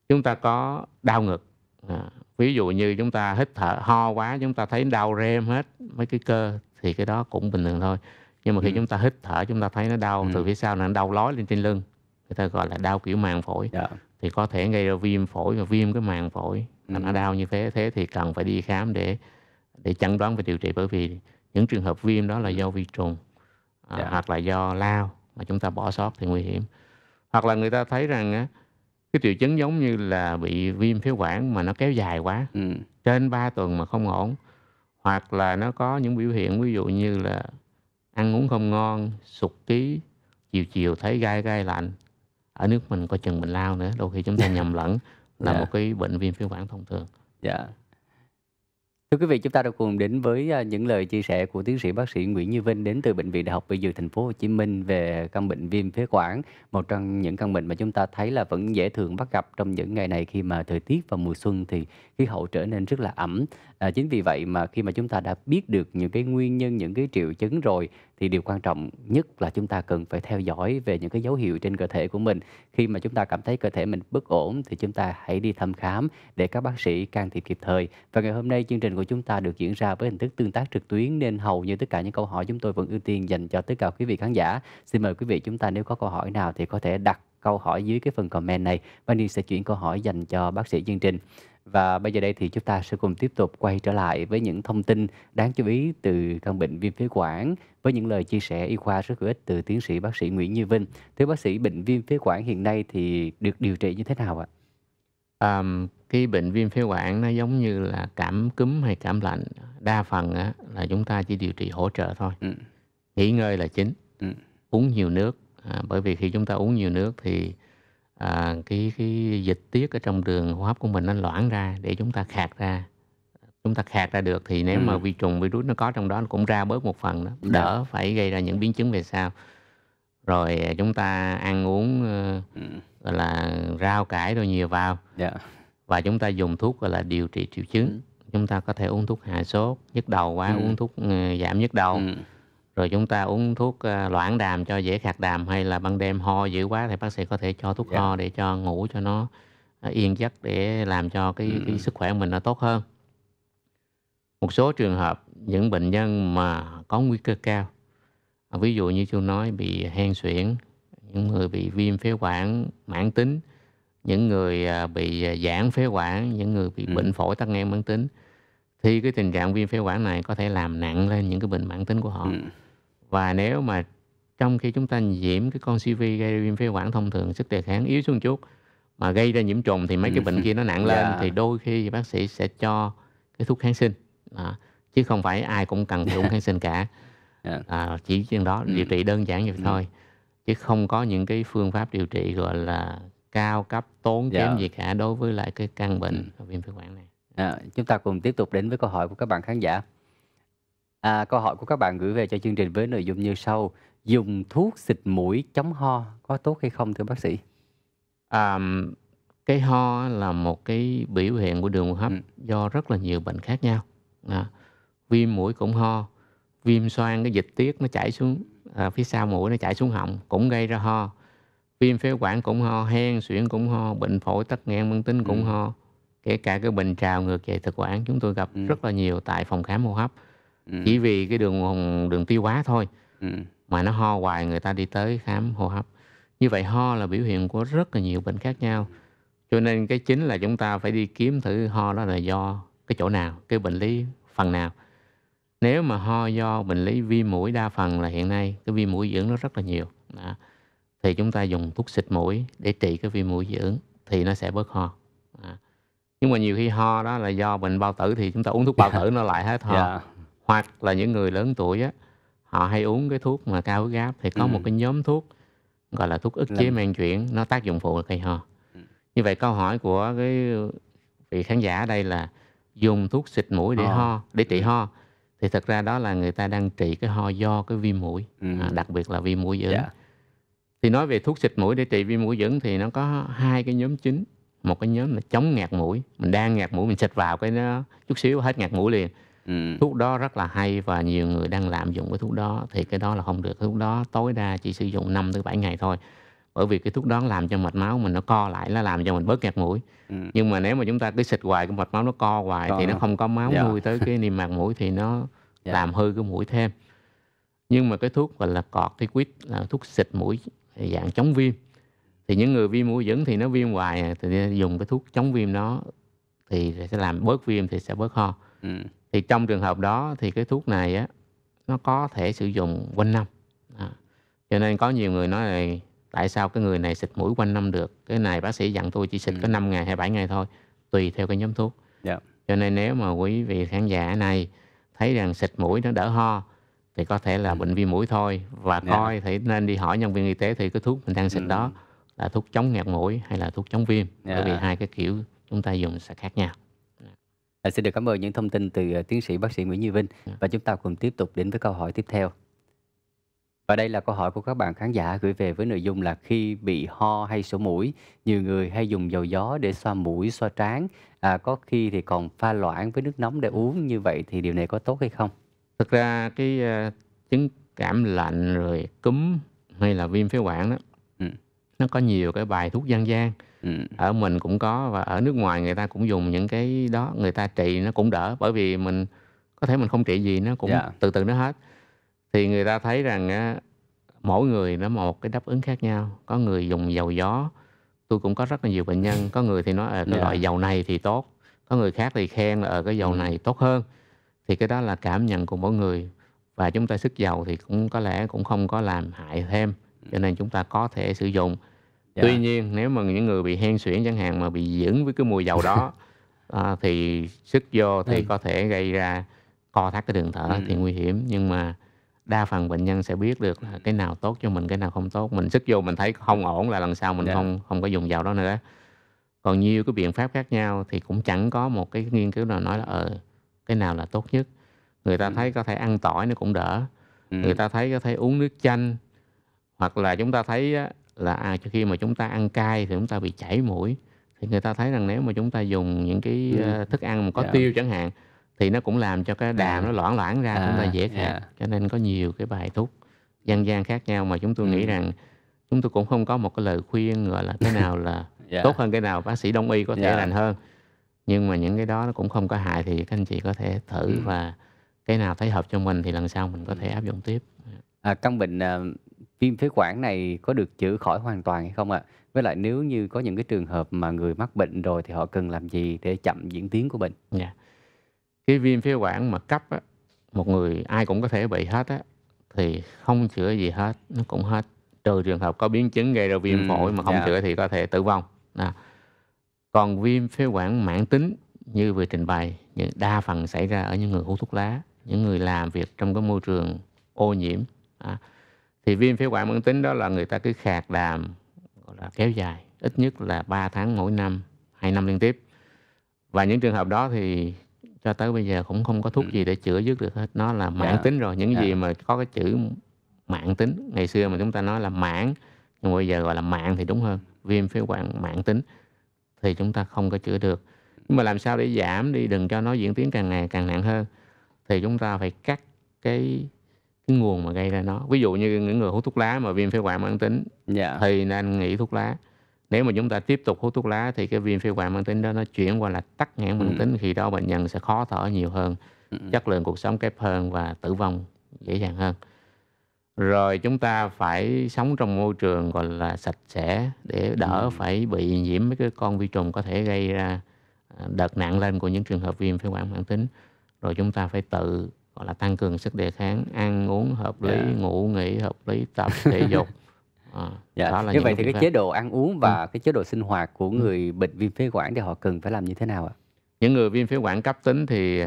chúng ta có đau ngực à, ví dụ như chúng ta hít thở ho quá chúng ta thấy đau rem hết mấy cái cơ thì cái đó cũng bình thường thôi nhưng mà khi ừ. chúng ta hít thở chúng ta thấy nó đau ừ. từ phía sau nó đau lói lên trên lưng người ta gọi là đau kiểu màng phổi yeah. Dạ. thì có thể gây ra viêm phổi và viêm cái màng phổi ừ. nó đau như thế thế thì cần phải đi khám để để chẩn đoán và điều trị bởi vì những trường hợp viêm đó là do vi trùng yeah. à, dạ. hoặc là do lao mà chúng ta bỏ sót thì nguy hiểm hoặc là người ta thấy rằng á, cái triệu chứng giống như là bị viêm phế quản mà nó kéo dài quá ừ. trên 3 tuần mà không ổn hoặc là nó có những biểu hiện ví dụ như là ăn uống không ngon sụt ký chiều chiều thấy gai gai lạnh ở nước mình coi chừng bệnh lao nữa đôi khi chúng ta nhầm lẫn là yeah. Dạ. một cái bệnh viêm phế quản thông thường yeah. Dạ. Thưa quý vị, chúng ta đã cùng đến với à, những lời chia sẻ của tiến sĩ bác sĩ Nguyễn Như Vinh đến từ bệnh viện Đại học Y Dược Thành phố Hồ Chí Minh về căn bệnh viêm phế quản, một trong những căn bệnh mà chúng ta thấy là vẫn dễ thường bắt gặp trong những ngày này khi mà thời tiết vào mùa xuân thì khí hậu trở nên rất là ẩm à, chính vì vậy mà khi mà chúng ta đã biết được những cái nguyên nhân những cái triệu chứng rồi thì điều quan trọng nhất là chúng ta cần phải theo dõi về những cái dấu hiệu trên cơ thể của mình khi mà chúng ta cảm thấy cơ thể mình bất ổn thì chúng ta hãy đi thăm khám để các bác sĩ can thiệp kịp thời và ngày hôm nay chương trình của chúng ta được diễn ra với hình thức tương tác trực tuyến nên hầu như tất cả những câu hỏi chúng tôi vẫn ưu tiên dành cho tất cả quý vị khán giả xin mời quý vị chúng ta nếu có câu hỏi nào thì có thể đặt câu hỏi dưới cái phần comment này và đi sẽ chuyển câu hỏi dành cho bác sĩ chương trình và bây giờ đây thì chúng ta sẽ cùng tiếp tục quay trở lại với những thông tin đáng chú ý từ căn bệnh viêm phế quản với những lời chia sẻ y khoa rất hữu ích từ tiến sĩ bác sĩ Nguyễn Như Vinh. Thưa bác sĩ, bệnh viêm phế quản hiện nay thì được điều trị như thế nào ạ? À, cái bệnh viêm phế quản nó giống như là cảm cúm hay cảm lạnh, đa phần á, là chúng ta chỉ điều trị hỗ trợ thôi. Ừ. Nghỉ ngơi là chính. Ừ. Uống nhiều nước, à, bởi vì khi chúng ta uống nhiều nước thì à, cái cái dịch tiết ở trong đường hô hấp của mình nó loãng ra để chúng ta khạc ra chúng ta khạc ra được thì nếu ừ. mà vi trùng virus nó có trong đó nó cũng ra bớt một phần đó dạ. đỡ phải gây ra những biến chứng về sau rồi à, chúng ta ăn uống ờ, ừ. gọi là rau cải rồi nhiều vào yeah. Dạ. và chúng ta dùng thuốc gọi là điều trị triệu chứng ừ. chúng ta có thể uống thuốc hạ sốt nhức đầu quá ừ. uống thuốc ờ, giảm nhức đầu ừ rồi chúng ta uống thuốc à, loãng đàm cho dễ khạc đàm hay là ban đêm ho dữ quá thì bác sĩ có thể cho thuốc dạ. ho để cho ngủ cho nó à, yên giấc để làm cho cái, cái ừ. sức khỏe mình nó tốt hơn một số trường hợp những bệnh nhân mà có nguy cơ cao à, ví dụ như chú nói bị hen suyễn những người bị viêm phế quản mãn tính những người à, bị giãn phế quản những người bị ừ. bệnh phổi tắc nghẽn mãn tính thì cái tình trạng viêm phế quản này có thể làm nặng lên những cái bệnh mãn tính của họ ừ và nếu mà trong khi chúng ta nhiễm cái con CV gây viêm phế quản thông thường sức đề kháng yếu xuống chút mà gây ra nhiễm trùng thì mấy cái ừ. bệnh kia nó nặng dạ. lên yeah. thì đôi khi bác sĩ sẽ cho cái thuốc kháng sinh à, chứ không phải ai cũng cần phải uống kháng sinh cả dạ. à, chỉ chừng đó ừ. điều trị đơn giản vậy ừ. thôi chứ không có những cái phương pháp điều trị gọi là cao cấp tốn dạ. kém yeah. gì cả đối với lại cái căn bệnh viêm phế quản này. À, chúng ta cùng tiếp tục đến với câu hỏi của các bạn khán giả. À, câu hỏi của các bạn gửi về cho chương trình với nội dung như sau. Dùng thuốc xịt mũi chống ho có tốt hay không thưa bác sĩ? À, cái ho là một cái biểu hiện của đường hô hấp ừ. do rất là nhiều bệnh khác nhau. À, viêm mũi cũng ho, viêm xoang cái dịch tiết nó chảy xuống à, phía sau mũi nó chảy xuống họng cũng gây ra ho. Viêm phế quản cũng ho, hen suyễn cũng ho, bệnh phổi tắc nghẽn mãn tính cũng ừ. ho. Kể cả cái bệnh trào ngược dạ thực quản chúng tôi gặp ừ. rất là nhiều tại phòng khám hô hấp ừ. chỉ vì cái đường đường tiêu hóa thôi ừ. mà nó ho hoài người ta đi tới khám hô hấp như vậy ho là biểu hiện của rất là nhiều bệnh khác nhau cho nên cái chính là chúng ta phải đi kiếm thử ho đó là do cái chỗ nào cái bệnh lý phần nào nếu mà ho do bệnh lý viêm mũi đa phần là hiện nay cái viêm mũi dưỡng nó rất là nhiều đó. thì chúng ta dùng thuốc xịt mũi để trị cái viêm mũi dưỡng thì nó sẽ bớt ho đó. nhưng mà nhiều khi ho đó là do bệnh bao tử thì chúng ta uống thuốc bao dạ. tử nó lại hết ho yeah. Dạ hoặc là những người lớn tuổi á họ hay uống cái thuốc mà cao huyết áp thì có ừ. một cái nhóm thuốc gọi là thuốc ức chế men chuyển nó tác dụng phụ là cây ho ừ. như vậy câu hỏi của cái vị khán giả đây là dùng thuốc xịt mũi để ho, ờ. ho để trị ừ. ho thì thật ra đó là người ta đang trị cái ho do cái viêm mũi ừ. à, đặc biệt là viêm mũi dưỡng yeah. Dạ. thì nói về thuốc xịt mũi để trị viêm mũi dưỡng thì nó có hai cái nhóm chính một cái nhóm là chống ngạt mũi mình đang ngạt mũi mình xịt vào cái nó chút xíu hết ngạt mũi liền ừ. thuốc đó rất là hay và nhiều người đang lạm dụng cái thuốc đó thì cái đó là không được thuốc đó tối đa chỉ sử dụng 5 tới 7 ngày thôi bởi vì cái thuốc đó làm cho mạch máu mình nó co lại nó làm cho mình bớt nghẹt mũi ừ. nhưng mà nếu mà chúng ta cứ xịt hoài cái mạch máu nó co hoài co thì nó không có máu dạ. nuôi tới cái niêm mạc mũi thì nó dạ. làm hư cái mũi thêm nhưng mà cái thuốc gọi là corticoid là thuốc xịt mũi dạng chống viêm thì những người viêm mũi dẫn thì nó viêm hoài à, thì dùng cái thuốc chống viêm đó thì sẽ làm bớt viêm thì sẽ bớt ho ừ thì trong trường hợp đó thì cái thuốc này á nó có thể sử dụng quanh năm à. cho nên có nhiều người nói là tại sao cái người này xịt mũi quanh năm được cái này bác sĩ dặn tôi chỉ xịt ừ. có 5 ngày hay 7 ngày thôi tùy theo cái nhóm thuốc yeah. Dạ. cho nên nếu mà quý vị khán giả này thấy rằng xịt mũi nó đỡ ho thì có thể là ừ. bệnh viêm mũi thôi và yeah. Dạ. coi thì nên đi hỏi nhân viên y tế thì cái thuốc mình đang xịt ừ. đó là thuốc chống ngạt mũi hay là thuốc chống viêm yeah. Dạ. bởi vì hai cái kiểu chúng ta dùng sẽ khác nhau À, xin được cảm ơn những thông tin từ ờ, tiến sĩ bác sĩ Nguyễn Như Vinh dạ. và chúng ta cùng tiếp tục đến với câu hỏi tiếp theo. Và đây là câu hỏi của các bạn khán giả gửi về với nội dung là khi bị ho hay sổ mũi, nhiều người hay dùng dầu gió để xoa mũi, xoa trán, à, có khi thì còn pha loãng với nước nóng để uống như vậy thì điều này có tốt hay không? Thực ra cái uh, chứng cảm lạnh rồi cúm hay là viêm phế quản đó, ừ. nó có nhiều cái bài thuốc dân gian, gian Ừ. ở mình cũng có và ở nước ngoài người ta cũng dùng những cái đó người ta trị nó cũng đỡ bởi vì mình có thể mình không trị gì nó cũng yeah. Dạ. từ từ nó hết thì người ta thấy rằng mỗi người nó một cái đáp ứng khác nhau có người dùng dầu gió tôi cũng có rất là nhiều bệnh nhân có người thì nói à, cái yeah. Dạ. loại dầu này thì tốt có người khác thì khen là à, cái dầu ừ. này tốt hơn thì cái đó là cảm nhận của mỗi người và chúng ta sức dầu thì cũng có lẽ cũng không có làm hại thêm ừ. cho nên chúng ta có thể sử dụng Dạ. Tuy nhiên nếu mà những người bị hen suyễn chẳng hạn mà bị dưỡng với cái mùi dầu đó à, thì sức vô thì ừ. có thể gây ra co thắt cái đường thở ừ. thì nguy hiểm nhưng mà đa phần bệnh nhân sẽ biết được là cái nào tốt cho mình cái nào không tốt mình sức vô mình thấy không ổn là lần sau mình yeah. Dạ. không không có dùng dầu đó nữa còn nhiều cái biện pháp khác nhau thì cũng chẳng có một cái nghiên cứu nào nói là ờ cái nào là tốt nhất người ta ừ. thấy có thể ăn tỏi nó cũng đỡ ừ. người ta thấy có thể uống nước chanh hoặc là chúng ta thấy là à khi mà chúng ta ăn cay thì chúng ta bị chảy mũi thì người ta thấy rằng nếu mà chúng ta dùng những cái ừ. Ờ, thức ăn mà có yeah. Dạ. tiêu chẳng hạn thì nó cũng làm cho cái đàm nó loãng loãng ra à, chúng ta à, dễ dạ. khát yeah. cho nên có nhiều cái bài thuốc dân gian khác nhau mà chúng tôi ừ. nghĩ rằng chúng tôi cũng không có một cái lời khuyên gọi là cái nào là yeah. Dạ. tốt hơn cái nào bác sĩ đông y có thể yeah. lành hơn nhưng mà những cái đó nó cũng không có hại thì các anh chị có thể thử ừ. và cái nào thấy hợp cho mình thì lần sau mình có ừ. thể áp dụng tiếp à, căn bệnh uh ờ, viêm phế quản này có được chữa khỏi hoàn toàn hay không ạ? À? Với lại nếu như có những cái trường hợp mà người mắc bệnh rồi thì họ cần làm gì để chậm diễn tiến của bệnh? Yeah. Dạ. Cái viêm phế quản mà cấp á, một người ai cũng có thể bị hết á, thì không chữa gì hết, nó cũng hết. Trừ trường hợp có biến chứng gây ra viêm ừ, phổi mà không yeah. Dạ. chữa thì có thể tử vong. À. Còn viêm phế quản mãn tính như vừa trình bày, những đa phần xảy ra ở những người hút thuốc lá, những người làm việc trong cái môi trường ô nhiễm. À thì viêm phế quản mãn tính đó là người ta cứ khạc đàm gọi là kéo dài ít nhất là 3 tháng mỗi năm hai năm liên tiếp và những trường hợp đó thì cho tới bây giờ cũng không có thuốc ừ. gì để chữa dứt được hết nó là dạ. mãn yeah. tính rồi những yeah. gì dạ. mà có cái chữ mãn tính ngày xưa mà chúng ta nói là mãn nhưng bây giờ gọi là mạng thì đúng hơn viêm phế quản mãn tính thì chúng ta không có chữa được nhưng mà làm sao để giảm đi đừng cho nó diễn tiến càng ngày càng nặng hơn thì chúng ta phải cắt cái cái nguồn mà gây ra nó ví dụ như những người hút thuốc lá mà viêm phế quản mãn tính yeah. Dạ. thì nên nghỉ thuốc lá nếu mà chúng ta tiếp tục hút thuốc lá thì cái viêm phế quản mãn tính đó nó chuyển qua là tắc nghẽn mãn ừ. tính khi đó bệnh nhân sẽ khó thở nhiều hơn ừ. chất lượng cuộc sống kém hơn và tử vong dễ dàng hơn rồi chúng ta phải sống trong môi trường gọi là sạch sẽ để đỡ ừ. phải bị nhiễm mấy cái con vi trùng có thể gây ra à, đợt nặng lên của những trường hợp viêm phế quản mãn tính rồi chúng ta phải tự gọi là tăng cường sức đề kháng ăn uống hợp lý yeah. Dạ. ngủ nghỉ hợp lý tập thể dục à, dạ. đó là như vậy thì cái chế độ ăn uống và ừ. cái chế độ sinh hoạt của ừ. người bệnh viêm phế quản thì họ cần phải làm như thế nào ạ những người viêm phế quản cấp tính thì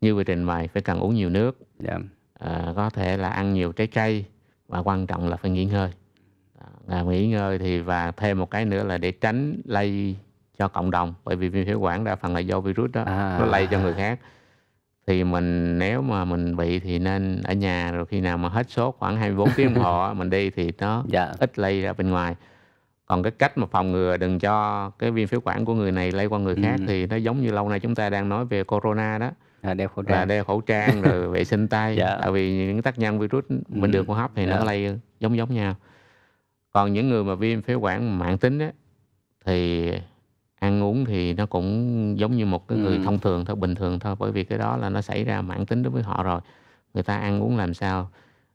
như vừa trình bày phải cần uống nhiều nước dạ. à, có thể là ăn nhiều trái cây và quan trọng là phải nghỉ ngơi à, nghỉ ngơi thì và thêm một cái nữa là để tránh lây cho cộng đồng bởi vì viêm phế quản đa phần là do virus đó à. nó lây cho người khác thì mình nếu mà mình bị thì nên ở nhà rồi khi nào mà hết sốt khoảng 24 tiếng đồng hồ mình đi thì nó dạ. ít lây ra bên ngoài còn cái cách mà phòng ngừa đừng cho cái viêm phế quản của người này lây qua người ừ. khác ừ. thì nó giống như lâu nay chúng ta đang nói về corona đó à, đeo khẩu trang là đeo khẩu trang rồi vệ sinh tay dạ. tại vì những tác nhân virus ừ. bệnh đường hô hấp thì dạ. nó lây giống giống nhau còn những người mà viêm phế quản mạng tính á, thì ăn uống thì nó cũng giống như một cái người ừ. thông thường thôi bình thường thôi bởi vì cái đó là nó xảy ra mãn tính đối với họ rồi người ta ăn uống làm sao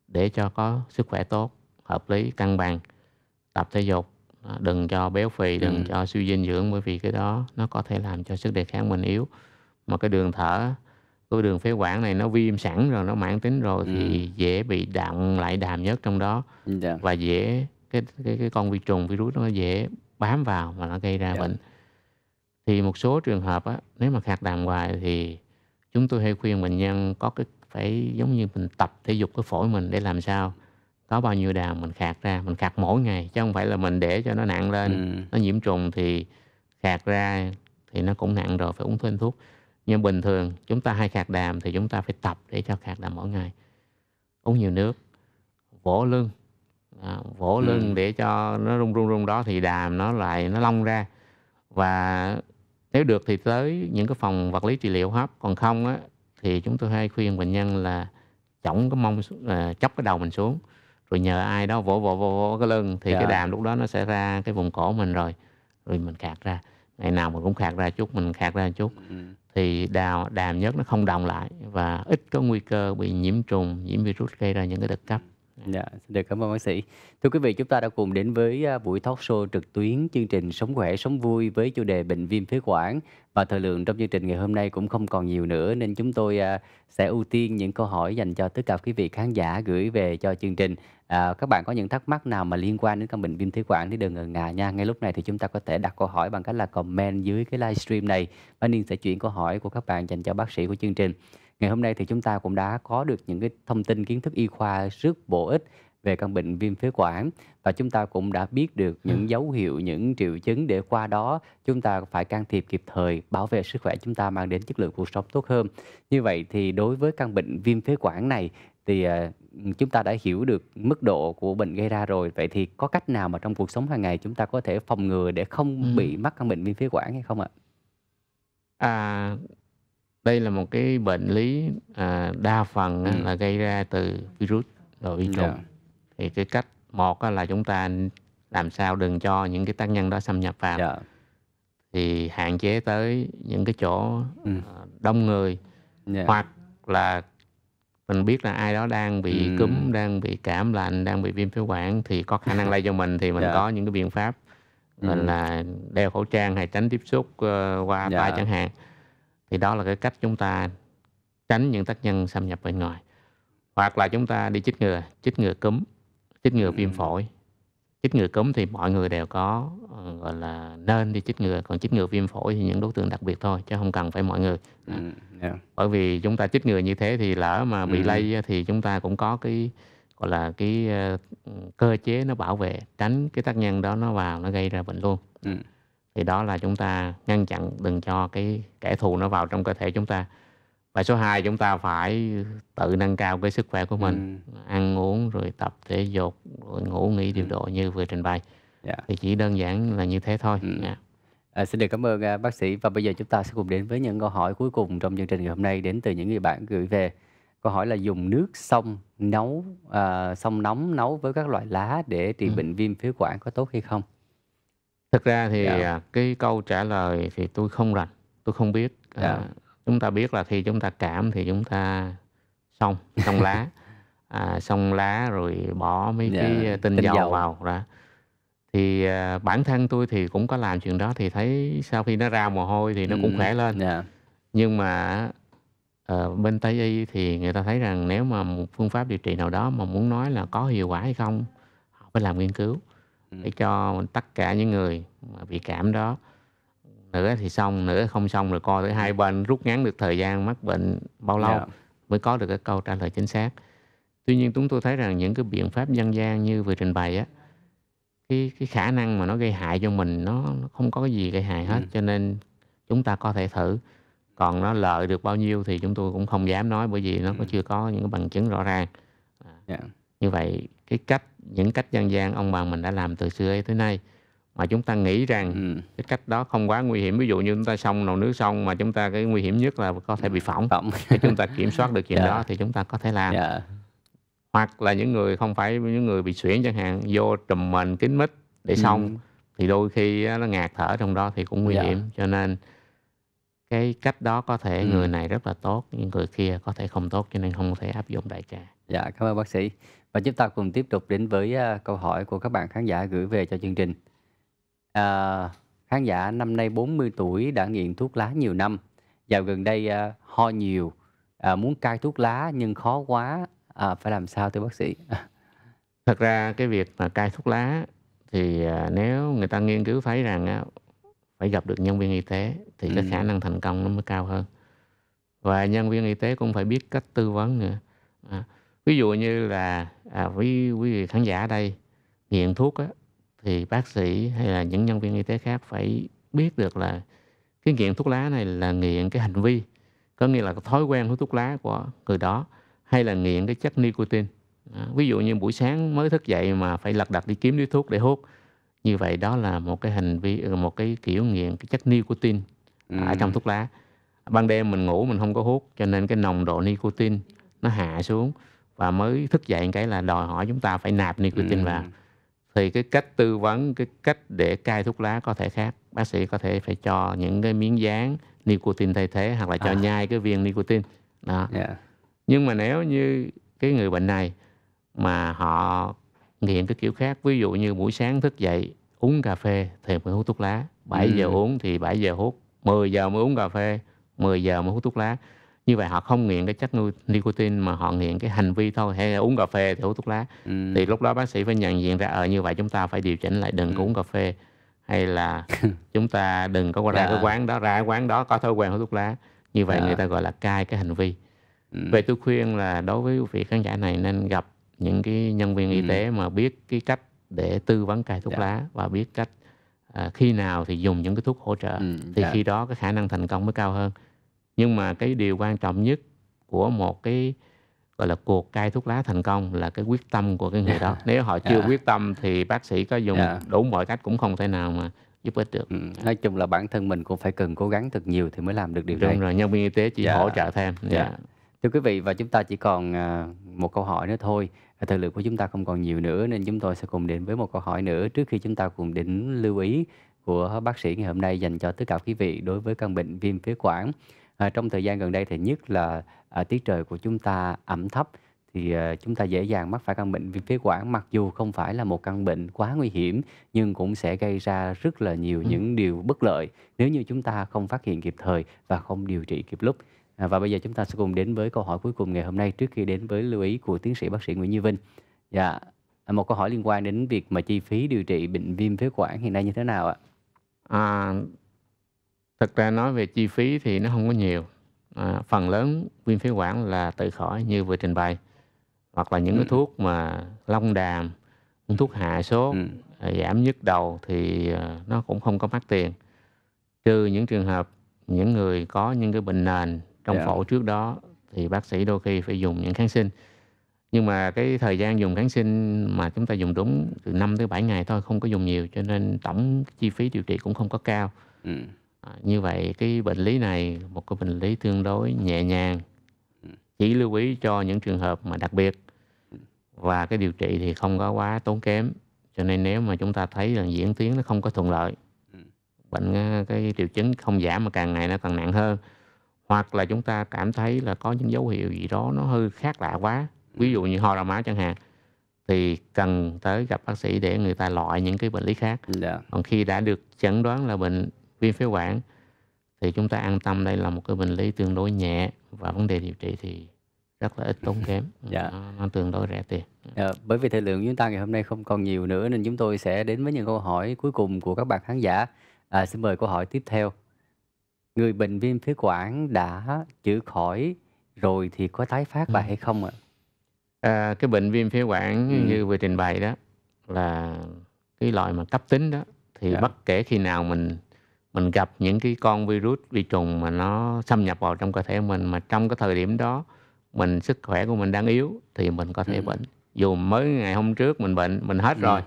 để cho có sức khỏe tốt hợp lý cân bằng tập thể dục đừng cho béo phì đừng ừ. cho suy dinh dưỡng bởi vì cái đó nó có thể làm cho sức đề kháng mình yếu mà cái đường thở cái đường phế quản này nó viêm sẵn rồi nó mãn tính rồi ừ. thì dễ bị đạm lại đàm nhất trong đó yeah. Dạ. và dễ cái cái cái con vi trùng virus nó dễ bám vào mà nó gây ra yeah. Dạ. bệnh thì một số trường hợp á, nếu mà khạc đàm hoài thì chúng tôi hay khuyên bệnh nhân có cái phải giống như mình tập thể dục cái phổi mình để làm sao có bao nhiêu đàm mình khạc ra mình khạc mỗi ngày chứ không phải là mình để cho nó nặng lên ừ. nó nhiễm trùng thì khạc ra thì nó cũng nặng rồi phải uống thêm thuốc nhưng bình thường chúng ta hay khạc đàm thì chúng ta phải tập để cho khạc đàm mỗi ngày uống nhiều nước vỗ lưng à, vỗ ừ. lưng để cho nó rung rung rung đó thì đàm nó lại nó long ra và nếu được thì tới những cái phòng vật lý trị liệu hấp còn không á thì chúng tôi hay khuyên bệnh nhân là chổng cái mông uh, chóc cái đầu mình xuống rồi nhờ ai đó vỗ vỗ vỗ, vỗ cái lưng thì dạ. cái đàm lúc đó nó sẽ ra cái vùng cổ mình rồi rồi mình khạc ra ngày nào mình cũng khạc ra chút mình khạc ra chút ừ. thì đào đàm nhất nó không động lại và ít có nguy cơ bị nhiễm trùng nhiễm virus gây ra những cái đợt cấp Dạ, được cảm ơn bác sĩ. Thưa quý vị, chúng ta đã cùng đến với à, buổi talk show trực tuyến chương trình Sống khỏe sống vui với chủ đề bệnh viêm phế quản và thời lượng trong chương trình ngày hôm nay cũng không còn nhiều nữa nên chúng tôi à, sẽ ưu tiên những câu hỏi dành cho tất cả quý vị khán giả gửi về cho chương trình. À, các bạn có những thắc mắc nào mà liên quan đến căn bệnh viêm phế quản thì đừng ngần ngại nha. Ngay lúc này thì chúng ta có thể đặt câu hỏi bằng cách là comment dưới cái livestream này. bác niên sẽ chuyển câu hỏi của các bạn dành cho bác sĩ của chương trình. Ngày hôm nay thì chúng ta cũng đã có được những cái thông tin kiến thức y khoa rất bổ ích về căn bệnh viêm phế quản và chúng ta cũng đã biết được ừ. những dấu hiệu, những triệu chứng để qua đó chúng ta phải can thiệp kịp thời bảo vệ sức khỏe chúng ta mang đến chất lượng cuộc sống tốt hơn. Như vậy thì đối với căn bệnh viêm phế quản này thì ờ, chúng ta đã hiểu được mức độ của bệnh gây ra rồi vậy thì có cách nào mà trong cuộc sống hàng ngày chúng ta có thể phòng ngừa để không ừ. bị mắc căn bệnh viêm phế quản hay không ạ? À đây là một cái bệnh lý à, đa phần ừ. là gây ra từ virus rồi vi trùng yeah. Dạ. thì cái cách một là chúng ta làm sao đừng cho những cái tác nhân đó xâm nhập vào yeah. Dạ. thì hạn chế tới những cái chỗ ừ. À, đông người yeah. Dạ. hoặc là mình biết là ai đó đang bị ừ. cúm đang bị cảm lạnh đang bị viêm phế quản thì có khả năng lây cho mình thì mình yeah. có những cái biện pháp mình ừ. là đeo khẩu trang hay tránh tiếp xúc uh, qua yeah. tay chẳng hạn thì đó là cái cách chúng ta tránh những tác nhân xâm nhập bên ngoài hoặc là chúng ta đi chích ngừa chích ngừa cúm chích ngừa viêm ừ. phổi chích ngừa cúm thì mọi người đều có ờ, gọi là nên đi chích ngừa còn chích ngừa viêm phổi thì những đối tượng đặc biệt thôi chứ không cần phải mọi người ừ, yeah. bởi vì chúng ta chích ngừa như thế thì lỡ mà bị ừ. lây thì chúng ta cũng có cái gọi là cái ờ, cơ chế nó bảo vệ tránh cái tác nhân đó nó vào nó gây ra bệnh luôn ừ thì đó là chúng ta ngăn chặn đừng cho cái kẻ thù nó vào trong cơ thể chúng ta và số 2 chúng ta phải tự nâng cao cái sức khỏe của mình ừ. ăn uống rồi tập thể dục rồi ngủ nghỉ điều ừ. độ như vừa trình bày yeah. Dạ. thì chỉ đơn giản là như thế thôi ừ. yeah. Dạ. À, xin được cảm ơn à, bác sĩ và bây giờ chúng ta sẽ cùng đến với những câu hỏi cuối cùng trong chương trình ngày hôm nay đến từ những người bạn gửi về câu hỏi là dùng nước sông nấu uh, sông nóng nấu với các loại lá để trị ừ. bệnh viêm phế quản có tốt hay không Thực ra thì yeah. Dạ. À, cái câu trả lời thì tôi không rành, tôi không biết. Yeah. Dạ. À, chúng ta biết là khi chúng ta cảm thì chúng ta xong, xong lá. à, xong lá rồi bỏ mấy yeah. Dạ, cái tinh, tinh dầu, dầu vào ra. Thì à, bản thân tôi thì cũng có làm chuyện đó thì thấy sau khi nó ra mồ hôi thì nó cũng ừ, khỏe lên. Yeah. Nhưng mà à, bên Tây Y thì người ta thấy rằng nếu mà một phương pháp điều trị nào đó mà muốn nói là có hiệu quả hay không, họ phải làm nghiên cứu Ừ. để cho tất cả những người mà bị cảm đó nữa thì xong nữa không xong rồi coi tới ừ. hai bên rút ngắn được thời gian mắc bệnh bao lâu yeah. Dạ. mới có được cái câu trả lời chính xác tuy nhiên chúng tôi thấy rằng những cái biện pháp dân gian như vừa trình bày á cái cái khả năng mà nó gây hại cho mình nó, nó không có cái gì gây hại hết ừ. cho nên chúng ta có thể thử còn nó lợi được bao nhiêu thì chúng tôi cũng không dám nói bởi vì nó ừ. chưa có những cái bằng chứng rõ ràng yeah. À, dạ. như vậy cái cách những cách dân gian ông bà mình đã làm từ xưa tới nay mà chúng ta nghĩ rằng ừ. cái cách đó không quá nguy hiểm ví dụ như chúng ta xong nồi nước xong mà chúng ta cái nguy hiểm nhất là có thể bị phỏng nếu chúng ta kiểm soát được chuyện yeah. Dạ. đó thì chúng ta có thể làm yeah. Dạ. hoặc là những người không phải những người bị xuyển chẳng hạn vô trùm mình kín mít để xong ừ. thì đôi khi nó ngạt thở trong đó thì cũng nguy yeah. Dạ. hiểm cho nên cái cách đó có thể ừ. người này rất là tốt nhưng người kia có thể không tốt cho nên không thể áp dụng đại trà dạ cảm ơn bác sĩ và chúng ta cùng tiếp tục đến với uh, câu hỏi của các bạn khán giả gửi về cho chương trình. À, khán giả năm nay 40 tuổi đã nghiện thuốc lá nhiều năm. Dạo gần đây uh, ho nhiều, uh, muốn cai thuốc lá nhưng khó quá, uh, phải làm sao thưa bác sĩ? Thật ra cái việc mà cai thuốc lá thì uh, nếu người ta nghiên cứu thấy rằng uh, phải gặp được nhân viên y tế thì ừ. cái khả năng thành công nó mới cao hơn. Và nhân viên y tế cũng phải biết cách tư vấn nữa. À, ví dụ như là à, với quý vị khán giả đây nghiện thuốc á, thì bác sĩ hay là những nhân viên y tế khác phải biết được là cái nghiện thuốc lá này là nghiện cái hành vi có nghĩa là cái thói quen hút thuốc lá của người đó hay là nghiện cái chất nicotine à, ví dụ như buổi sáng mới thức dậy mà phải lật đật đi kiếm điếu thuốc để hút như vậy đó là một cái hành vi ừ, một cái kiểu nghiện cái chất nicotine ừ. ở trong thuốc lá ban đêm mình ngủ mình không có hút cho nên cái nồng độ nicotine nó hạ xuống và mới thức dậy cái là đòi hỏi chúng ta phải nạp nicotine ừ. vào thì cái cách tư vấn cái cách để cai thuốc lá có thể khác bác sĩ có thể phải cho những cái miếng dán nicotine thay thế hoặc là cho à. nhai cái viên nicotine đó yeah. Dạ. nhưng mà nếu như cái người bệnh này mà họ nghiện cái kiểu khác ví dụ như buổi sáng thức dậy uống cà phê thì mới hút thuốc lá 7 ừ. giờ uống thì 7 giờ hút 10 giờ mới uống cà phê 10 giờ mới hút thuốc lá như vậy họ không nghiện cái chất nicotine mà họ nghiện cái hành vi thôi hay là uống cà phê thì hút thuốc lá ừ. thì lúc đó bác sĩ phải nhận diện ra ở ờ, như vậy chúng ta phải điều chỉnh lại đừng ừ. có uống cà phê hay là chúng ta đừng có qua ra dạ. cái quán đó ra cái quán đó có thói quen hút thuốc lá như vậy dạ. người ta gọi là cai cái hành vi ừ. vậy tôi khuyên là đối với vị khán giả này nên gặp những cái nhân viên y ừ. tế mà biết cái cách để tư vấn cai thuốc dạ. lá và biết cách à, khi nào thì dùng những cái thuốc hỗ trợ ừ. thì dạ. khi đó cái khả năng thành công mới cao hơn nhưng mà cái điều quan trọng nhất của một cái gọi là cuộc cai thuốc lá thành công là cái quyết tâm của cái người đó nếu họ chưa yeah. Dạ. quyết tâm thì bác sĩ có dùng yeah. Dạ. đủ mọi cách cũng không thể nào mà giúp ích được ừ. Dạ. nói chung là bản thân mình cũng phải cần cố gắng thật nhiều thì mới làm được điều đúng này đúng rồi nhân viên y tế chỉ yeah. hỗ trợ thêm yeah. Yeah. thưa quý vị và chúng ta chỉ còn à, một câu hỏi nữa thôi à, thời lượng của chúng ta không còn nhiều nữa nên chúng tôi sẽ cùng đến với một câu hỏi nữa trước khi chúng ta cùng đến lưu ý của bác sĩ ngày hôm nay dành cho tất cả quý vị đối với căn bệnh viêm phế quản À, trong thời gian gần đây thì nhất là à, tiết trời của chúng ta ẩm thấp thì à, chúng ta dễ dàng mắc phải căn bệnh viêm phế quản mặc dù không phải là một căn bệnh quá nguy hiểm nhưng cũng sẽ gây ra rất là nhiều ừ. những điều bất lợi nếu như chúng ta không phát hiện kịp thời và không điều trị kịp lúc. À, và bây giờ chúng ta sẽ cùng đến với câu hỏi cuối cùng ngày hôm nay trước khi đến với lưu ý của tiến sĩ bác sĩ Nguyễn Như Vinh. Dạ, à, một câu hỏi liên quan đến việc mà chi phí điều trị bệnh viêm phế quản hiện nay như thế nào ạ? À, Thực ra nói về chi phí thì nó không có nhiều. À, phần lớn viêm phế quản là tự khỏi như vừa trình bày hoặc là những ừ. cái thuốc mà long đàm, thuốc hạ sốt, ừ. À, giảm nhức đầu thì à, nó cũng không có mắc tiền. Trừ những trường hợp những người có những cái bệnh nền trong yeah. Dạ. phổi trước đó thì bác sĩ đôi khi phải dùng những kháng sinh. Nhưng mà cái thời gian dùng kháng sinh mà chúng ta dùng đúng từ 5 tới 7 ngày thôi, không có dùng nhiều cho nên tổng chi phí điều trị cũng không có cao. Ừ. À, như vậy cái bệnh lý này một cái bệnh lý tương đối nhẹ nhàng ừ. chỉ lưu ý cho những trường hợp mà đặc biệt ừ. và cái điều trị thì không có quá tốn kém cho nên nếu mà chúng ta thấy rằng diễn tiến nó không có thuận lợi ừ. bệnh à, cái triệu chứng không giảm mà càng ngày nó càng nặng hơn hoặc là chúng ta cảm thấy là có những dấu hiệu gì đó nó hơi khác lạ quá ví dụ như ho ra máu chẳng hạn thì cần tới gặp bác sĩ để người ta loại những cái bệnh lý khác yeah. Dạ. còn khi đã được chẩn đoán là bệnh viêm phế quản thì chúng ta an tâm đây là một cái bệnh lý tương đối nhẹ và vấn đề điều trị thì rất là ít tốn kém dạ. nó, nó tương đối rẻ tiền dạ. bởi vì thời lượng chúng ta ngày hôm nay không còn nhiều nữa nên chúng tôi sẽ đến với những câu hỏi cuối cùng của các bạn khán giả à, xin mời câu hỏi tiếp theo người bệnh viêm phế quản đã chữa khỏi rồi thì có tái phát lại ừ. hay không ạ à, cái bệnh viêm phế quản ừ. như vừa trình bày đó là cái loại mà cấp tính đó thì dạ. bất kể khi nào mình mình gặp những cái con virus vi trùng mà nó xâm nhập vào trong cơ thể mình mà trong cái thời điểm đó mình sức khỏe của mình đang yếu thì mình có thể ừ. bệnh dù mới ngày hôm trước mình bệnh mình hết ừ. rồi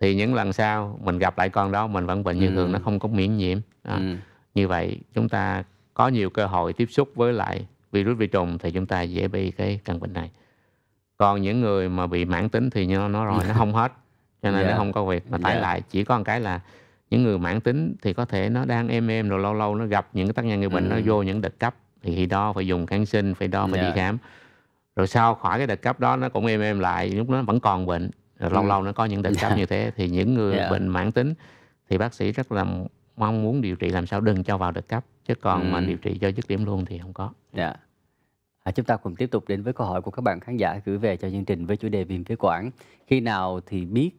thì những lần sau mình gặp lại con đó mình vẫn bệnh như ừ. thường nó không có miễn nhiễm à, ừ. như vậy chúng ta có nhiều cơ hội tiếp xúc với lại virus vi trùng thì chúng ta dễ bị cái căn bệnh này còn những người mà bị mãn tính thì như nó, nó rồi nó không hết cho nên yeah. nó dạ. không có việc mà tái yeah. Dạ. lại chỉ có một cái là những người mãn tính thì có thể nó đang êm êm rồi lâu lâu nó gặp những cái tác nhân gây bệnh ừ. nó vô những đợt cấp thì khi đo phải dùng kháng sinh phải đo phải yeah. đi dạ. khám rồi sau khỏi cái đợt cấp đó nó cũng êm êm lại lúc nó vẫn còn bệnh rồi ừ. lâu lâu nó có những đợt cấp dạ. như thế thì những người yeah. Dạ. bệnh mãn tính thì bác sĩ rất là mong muốn điều trị làm sao đừng cho vào đợt cấp chứ còn ừ. mà điều trị cho dứt điểm luôn thì không có. Dạ. Yeah. À, chúng ta cùng tiếp tục đến với câu hỏi của các bạn khán giả gửi về cho chương trình với chủ đề viêm phế quản. Khi nào thì biết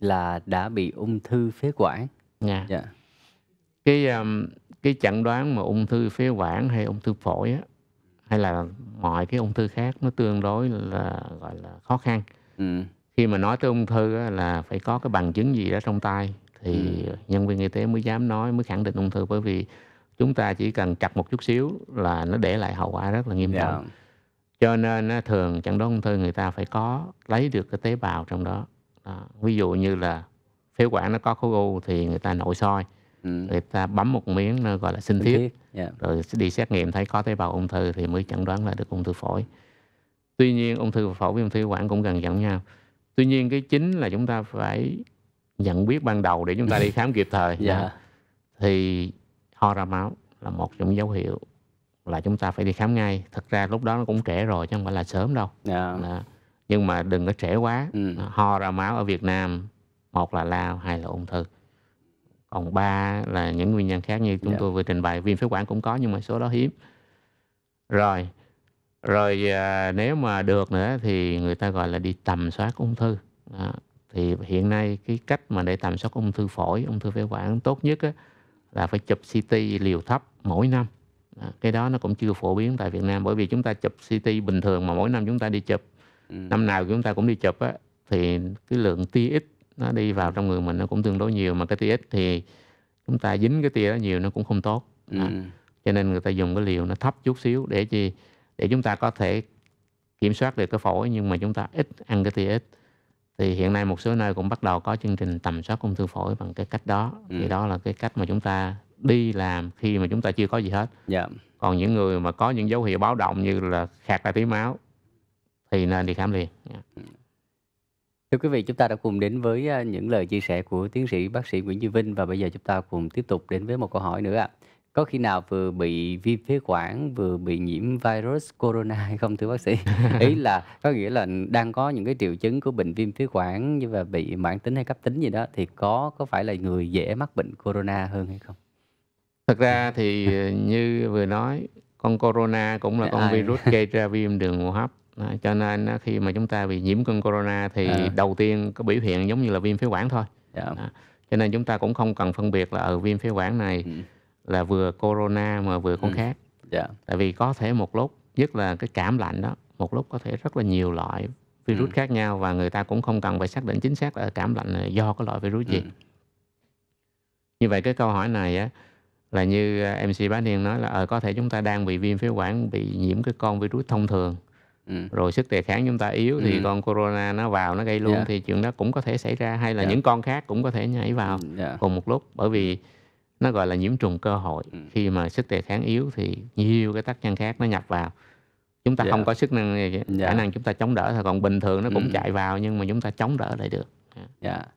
là đã bị ung thư phế quản? nha dạ. yeah. Dạ. cái um, cái chẩn đoán mà ung thư phế quản hay ung thư phổi á, hay là mọi cái ung thư khác nó tương đối là gọi là khó khăn ừ. khi mà nói tới ung thư á, là phải có cái bằng chứng gì đó trong tay thì ừ. nhân viên y tế mới dám nói mới khẳng định ung thư bởi vì chúng ta chỉ cần chặt một chút xíu là nó để lại hậu quả rất là nghiêm dạ. trọng yeah. cho nên thường chẩn đoán ung thư người ta phải có lấy được cái tế bào trong đó, đó. ví dụ như là phế quản nó có khối u thì người ta nội soi ừ. người ta bấm một miếng nó gọi là sinh thiết, thiết. Yeah. Dạ. rồi đi xét nghiệm thấy có tế bào ung thư thì mới chẩn đoán là được ung thư phổi tuy nhiên ung thư phổi với ung thư quản cũng gần giống nhau tuy nhiên cái chính là chúng ta phải nhận biết ban đầu để chúng ta đi khám kịp thời yeah. Dạ. Dạ. thì ho ra máu là một trong dấu hiệu là chúng ta phải đi khám ngay thật ra lúc đó nó cũng trễ rồi chứ không phải là sớm đâu yeah. nhưng mà đừng có trễ quá ừ. ho ra máu ở việt nam một là lao hai là ung thư còn ba là những nguyên nhân khác như chúng yeah. Dạ. tôi vừa trình bày viêm phế quản cũng có nhưng mà số đó hiếm rồi rồi à, nếu mà được nữa thì người ta gọi là đi tầm soát ung thư đó. thì hiện nay cái cách mà để tầm soát ung thư phổi ung thư phế quản tốt nhất á, là phải chụp CT liều thấp mỗi năm đó. cái đó nó cũng chưa phổ biến tại Việt Nam bởi vì chúng ta chụp CT bình thường mà mỗi năm chúng ta đi chụp ừ. năm nào chúng ta cũng đi chụp á, thì cái lượng ít nó đi vào trong người mình nó cũng tương đối nhiều mà cái tia x thì chúng ta dính cái tia đó nhiều nó cũng không tốt ừ. cho nên người ta dùng cái liều nó thấp chút xíu để chi để chúng ta có thể kiểm soát được cái phổi nhưng mà chúng ta ít ăn cái tia ít thì hiện nay một số nơi cũng bắt đầu có chương trình tầm soát ung thư phổi bằng cái cách đó ừ. thì đó là cái cách mà chúng ta đi làm khi mà chúng ta chưa có gì hết yeah. Dạ. còn những người mà có những dấu hiệu báo động như là khạc ra tí máu thì nên đi khám liền yeah. Dạ. Ừ. Thưa quý vị, chúng ta đã cùng đến với à, những lời chia sẻ của tiến sĩ bác sĩ Nguyễn duy Vinh và bây giờ chúng ta cùng tiếp tục đến với một câu hỏi nữa ạ. Có khi nào vừa bị viêm phế quản vừa bị nhiễm virus corona hay không thưa bác sĩ? Ý là có nghĩa là đang có những cái triệu chứng của bệnh viêm phế quản như là bị mãn tính hay cấp tính gì đó thì có có phải là người dễ mắc bệnh corona hơn hay không? Thật ra thì à, như vừa nói, con corona cũng là con virus gây ra viêm đường hô hấp đó, cho nên khi mà chúng ta bị nhiễm cơn corona thì à. đầu tiên có biểu hiện giống như là viêm phế quản thôi yeah. Dạ. đó. cho nên chúng ta cũng không cần phân biệt là ở ờ, viêm phế quản này ừ. là vừa corona mà vừa con ừ. khác yeah. Dạ. tại vì có thể một lúc nhất là cái cảm lạnh đó một lúc có thể rất là nhiều loại virus ừ. khác nhau và người ta cũng không cần phải xác định chính xác là cảm lạnh là do cái loại virus gì ừ. như vậy cái câu hỏi này á là như à, MC Bá Niên nói là ở ờ, có thể chúng ta đang bị viêm phế quản bị nhiễm cái con virus thông thường ừ. rồi sức đề kháng chúng ta yếu ừ. thì con corona nó vào nó gây luôn yeah. Dạ. thì chuyện đó cũng có thể xảy ra hay là yeah. Dạ. những con khác cũng có thể nhảy vào yeah. Ừ, dạ. cùng một lúc bởi vì nó gọi là nhiễm trùng cơ hội ừ. khi mà sức đề kháng yếu thì nhiều cái tác nhân khác nó nhập vào chúng ta yeah. không có sức năng yeah. khả năng chúng ta chống đỡ thôi còn bình thường nó cũng ừ. chạy vào nhưng mà chúng ta chống đỡ lại được yeah.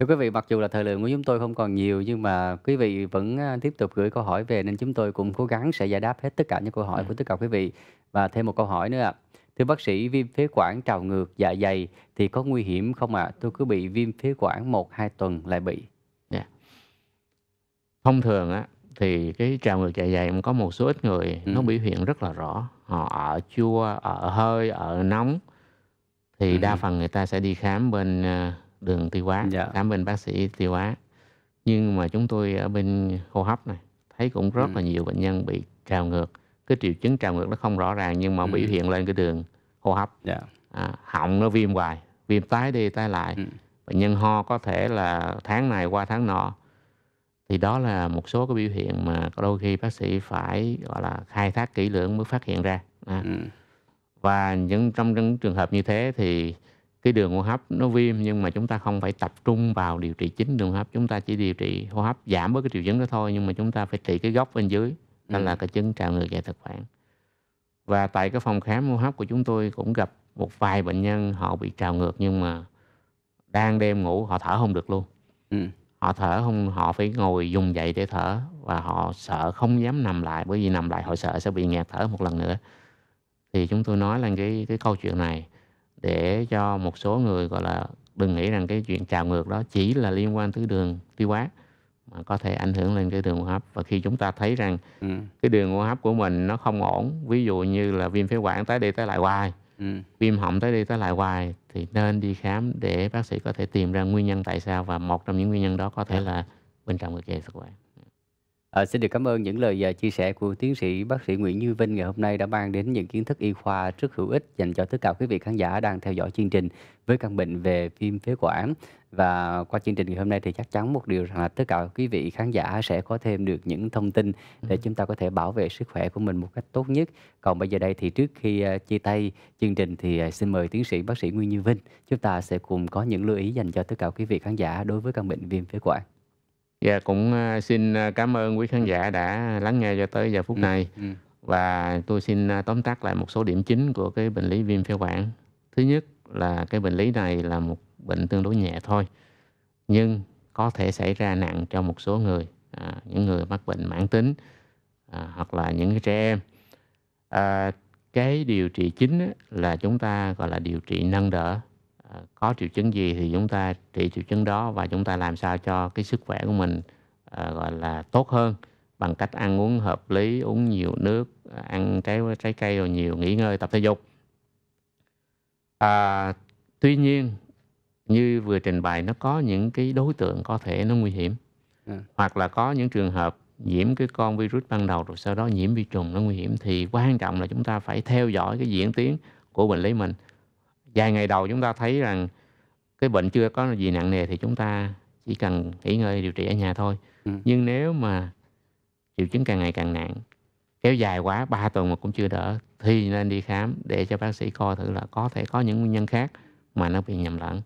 Thưa quý vị, mặc dù là thời lượng của chúng tôi không còn nhiều nhưng mà quý vị vẫn à, tiếp tục gửi câu hỏi về nên chúng tôi cũng cố gắng sẽ giải đáp hết tất cả những câu hỏi yeah. Ừ. của tất cả quý vị. Và thêm một câu hỏi nữa ạ. À Thưa bác sĩ, viêm phế quản trào ngược dạ dày thì có nguy hiểm không ạ? À? Tôi cứ bị viêm phế quản 1-2 tuần lại bị. Yeah. Dạ. Thông thường á thì cái trào ngược dạ dày cũng có một số ít người ừ. nó biểu hiện rất là rõ. Họ ở chua, ở hơi, ở nóng thì ừ. đa phần người ta sẽ đi khám bên ờ, đường tiêu hóa, dạ. khám bên bác sĩ tiêu hóa. Nhưng mà chúng tôi ở bên hô hấp này thấy cũng rất ừ. là nhiều bệnh nhân bị trào ngược cái triệu chứng trào ngược nó không rõ ràng nhưng mà ừ. biểu hiện lên cái đường hô hấp yeah. Dạ. à, họng nó viêm hoài viêm tái đi tái lại ừ. bệnh nhân ho có thể là tháng này qua tháng nọ thì đó là một số cái biểu hiện mà đôi khi bác sĩ phải gọi là khai thác kỹ lưỡng mới phát hiện ra à. ừ. và những trong những trường hợp như thế thì cái đường hô hấp nó viêm nhưng mà chúng ta không phải tập trung vào điều trị chính đường hô hấp chúng ta chỉ điều trị hô hấp giảm bớt cái triệu chứng đó thôi nhưng mà chúng ta phải trị cái gốc bên dưới nên là ừ. cái chứng trào ngược dạ thực quản và tại cái phòng khám hô hấp của chúng tôi cũng gặp một vài bệnh nhân họ bị trào ngược nhưng mà đang đêm ngủ họ thở không được luôn ừ. họ thở không họ phải ngồi dùng dậy để thở và họ sợ không dám nằm lại bởi vì nằm lại họ sợ sẽ bị nghẹt thở một lần nữa thì chúng tôi nói lên cái cái câu chuyện này để cho một số người gọi là đừng nghĩ rằng cái chuyện trào ngược đó chỉ là liên quan tới đường tiêu hóa mà có thể ảnh hưởng lên cái đường hô hấp và khi chúng ta thấy rằng ừ. cái đường hô hấp của mình nó không ổn ví dụ như là viêm phế quản tới đi tới lại hoài ừ. viêm họng tới đi tới lại hoài thì nên đi khám để bác sĩ có thể tìm ra nguyên nhân tại sao và một trong những nguyên nhân đó có thể dạ. là bên trong cái kề sức khỏe À, xin được cảm ơn những lời à, chia sẻ của tiến sĩ bác sĩ Nguyễn Như Vinh ngày hôm nay đã mang đến những kiến thức y khoa rất hữu ích dành cho tất cả quý vị khán giả đang theo dõi chương trình với căn bệnh về viêm phế quản và qua chương trình ngày hôm nay thì chắc chắn một điều rằng là tất cả quý vị khán giả sẽ có thêm được những thông tin để ừ. chúng ta có thể bảo vệ sức khỏe của mình một cách tốt nhất. Còn bây giờ đây thì trước khi ờ, chia tay chương trình thì xin mời tiến sĩ bác sĩ Nguyễn Như Vinh chúng ta sẽ cùng có những lưu ý dành cho tất cả quý vị khán giả đối với căn bệnh viêm phế quản. Dạ, cũng, ờ, xin, ờ, cảm ơn quý khán giả đã lắng nghe cho tới giờ phút Ừm, này ừ. và tôi xin, ờ, tóm tắt lại một số điểm chính của cái bệnh lý viêm phế quản. Thứ nhất là cái bệnh lý này là một bệnh tương đối nhẹ thôi, nhưng có thể xảy ra nặng cho một số người, à, những người mắc bệnh mãn tính, à, hoặc là những cái trẻ em. À, cái điều trị chính là chúng ta, gọi là, điều trị nâng đỡ có triệu chứng gì thì chúng ta trị triệu chứng đó và chúng ta làm sao cho cái sức khỏe của mình uh, gọi là tốt hơn bằng cách ăn uống hợp lý uống nhiều nước ăn trái trái cây rồi nhiều nghỉ ngơi tập thể dục à, tuy nhiên như vừa trình bày nó có những cái đối tượng có thể nó nguy hiểm à. hoặc là có những trường hợp nhiễm cái con virus ban đầu rồi sau đó nhiễm vi trùng nó nguy hiểm thì quan trọng là chúng ta phải theo dõi cái diễn tiến của bệnh lý mình vài ngày đầu chúng ta thấy rằng cái bệnh chưa có gì nặng nề thì chúng ta chỉ cần nghỉ ngơi điều trị ở nhà thôi ừ. nhưng nếu mà triệu chứng càng ngày càng nặng kéo dài quá 3 tuần mà cũng chưa đỡ thì nên đi khám để cho bác sĩ coi thử là có thể có những nguyên nhân khác mà nó bị nhầm lẫn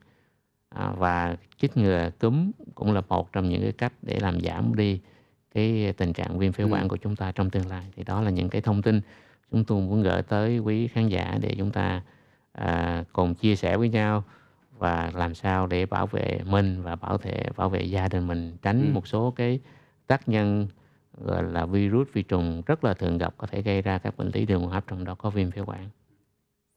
à, và chích ngừa cúm cũng là một trong những cái cách để làm giảm đi cái tình trạng viêm phế ừ. quản ừ. của chúng ta trong tương lai thì đó là những cái thông tin chúng tôi muốn gửi tới quý khán giả để chúng ta à, cùng chia sẻ với nhau và làm sao để bảo vệ mình và bảo vệ bảo vệ gia đình mình tránh ừ. một số cái tác nhân gọi là virus vi trùng rất là thường gặp có thể gây ra các bệnh lý đường hô hấp trong đó có viêm phế quản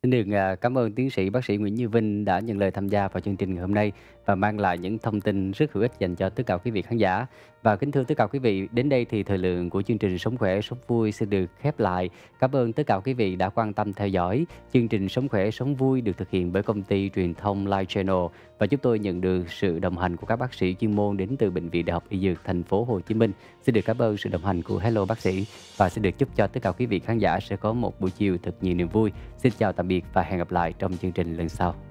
Xin được à, cảm ơn tiến sĩ bác sĩ Nguyễn Như Vinh đã nhận lời tham gia vào chương trình ngày hôm nay và mang lại những thông tin rất hữu ích dành cho tất cả quý vị khán giả. Và kính thưa tất cả quý vị, đến đây thì thời lượng của chương trình Sống khỏe sống vui sẽ được khép lại. Cảm ơn tất cả quý vị đã quan tâm theo dõi. Chương trình Sống khỏe sống vui được thực hiện bởi công ty truyền thông Live Channel và chúng tôi nhận được sự đồng hành của các bác sĩ chuyên môn đến từ Bệnh viện Đại học Y Dược Thành phố Hồ Chí Minh. Xin được cảm ơn sự đồng hành của Hello Bác sĩ và xin được chúc cho tất cả quý vị khán giả sẽ có một buổi chiều thật nhiều niềm vui. Xin chào tạm biệt và hẹn gặp lại trong chương trình lần sau.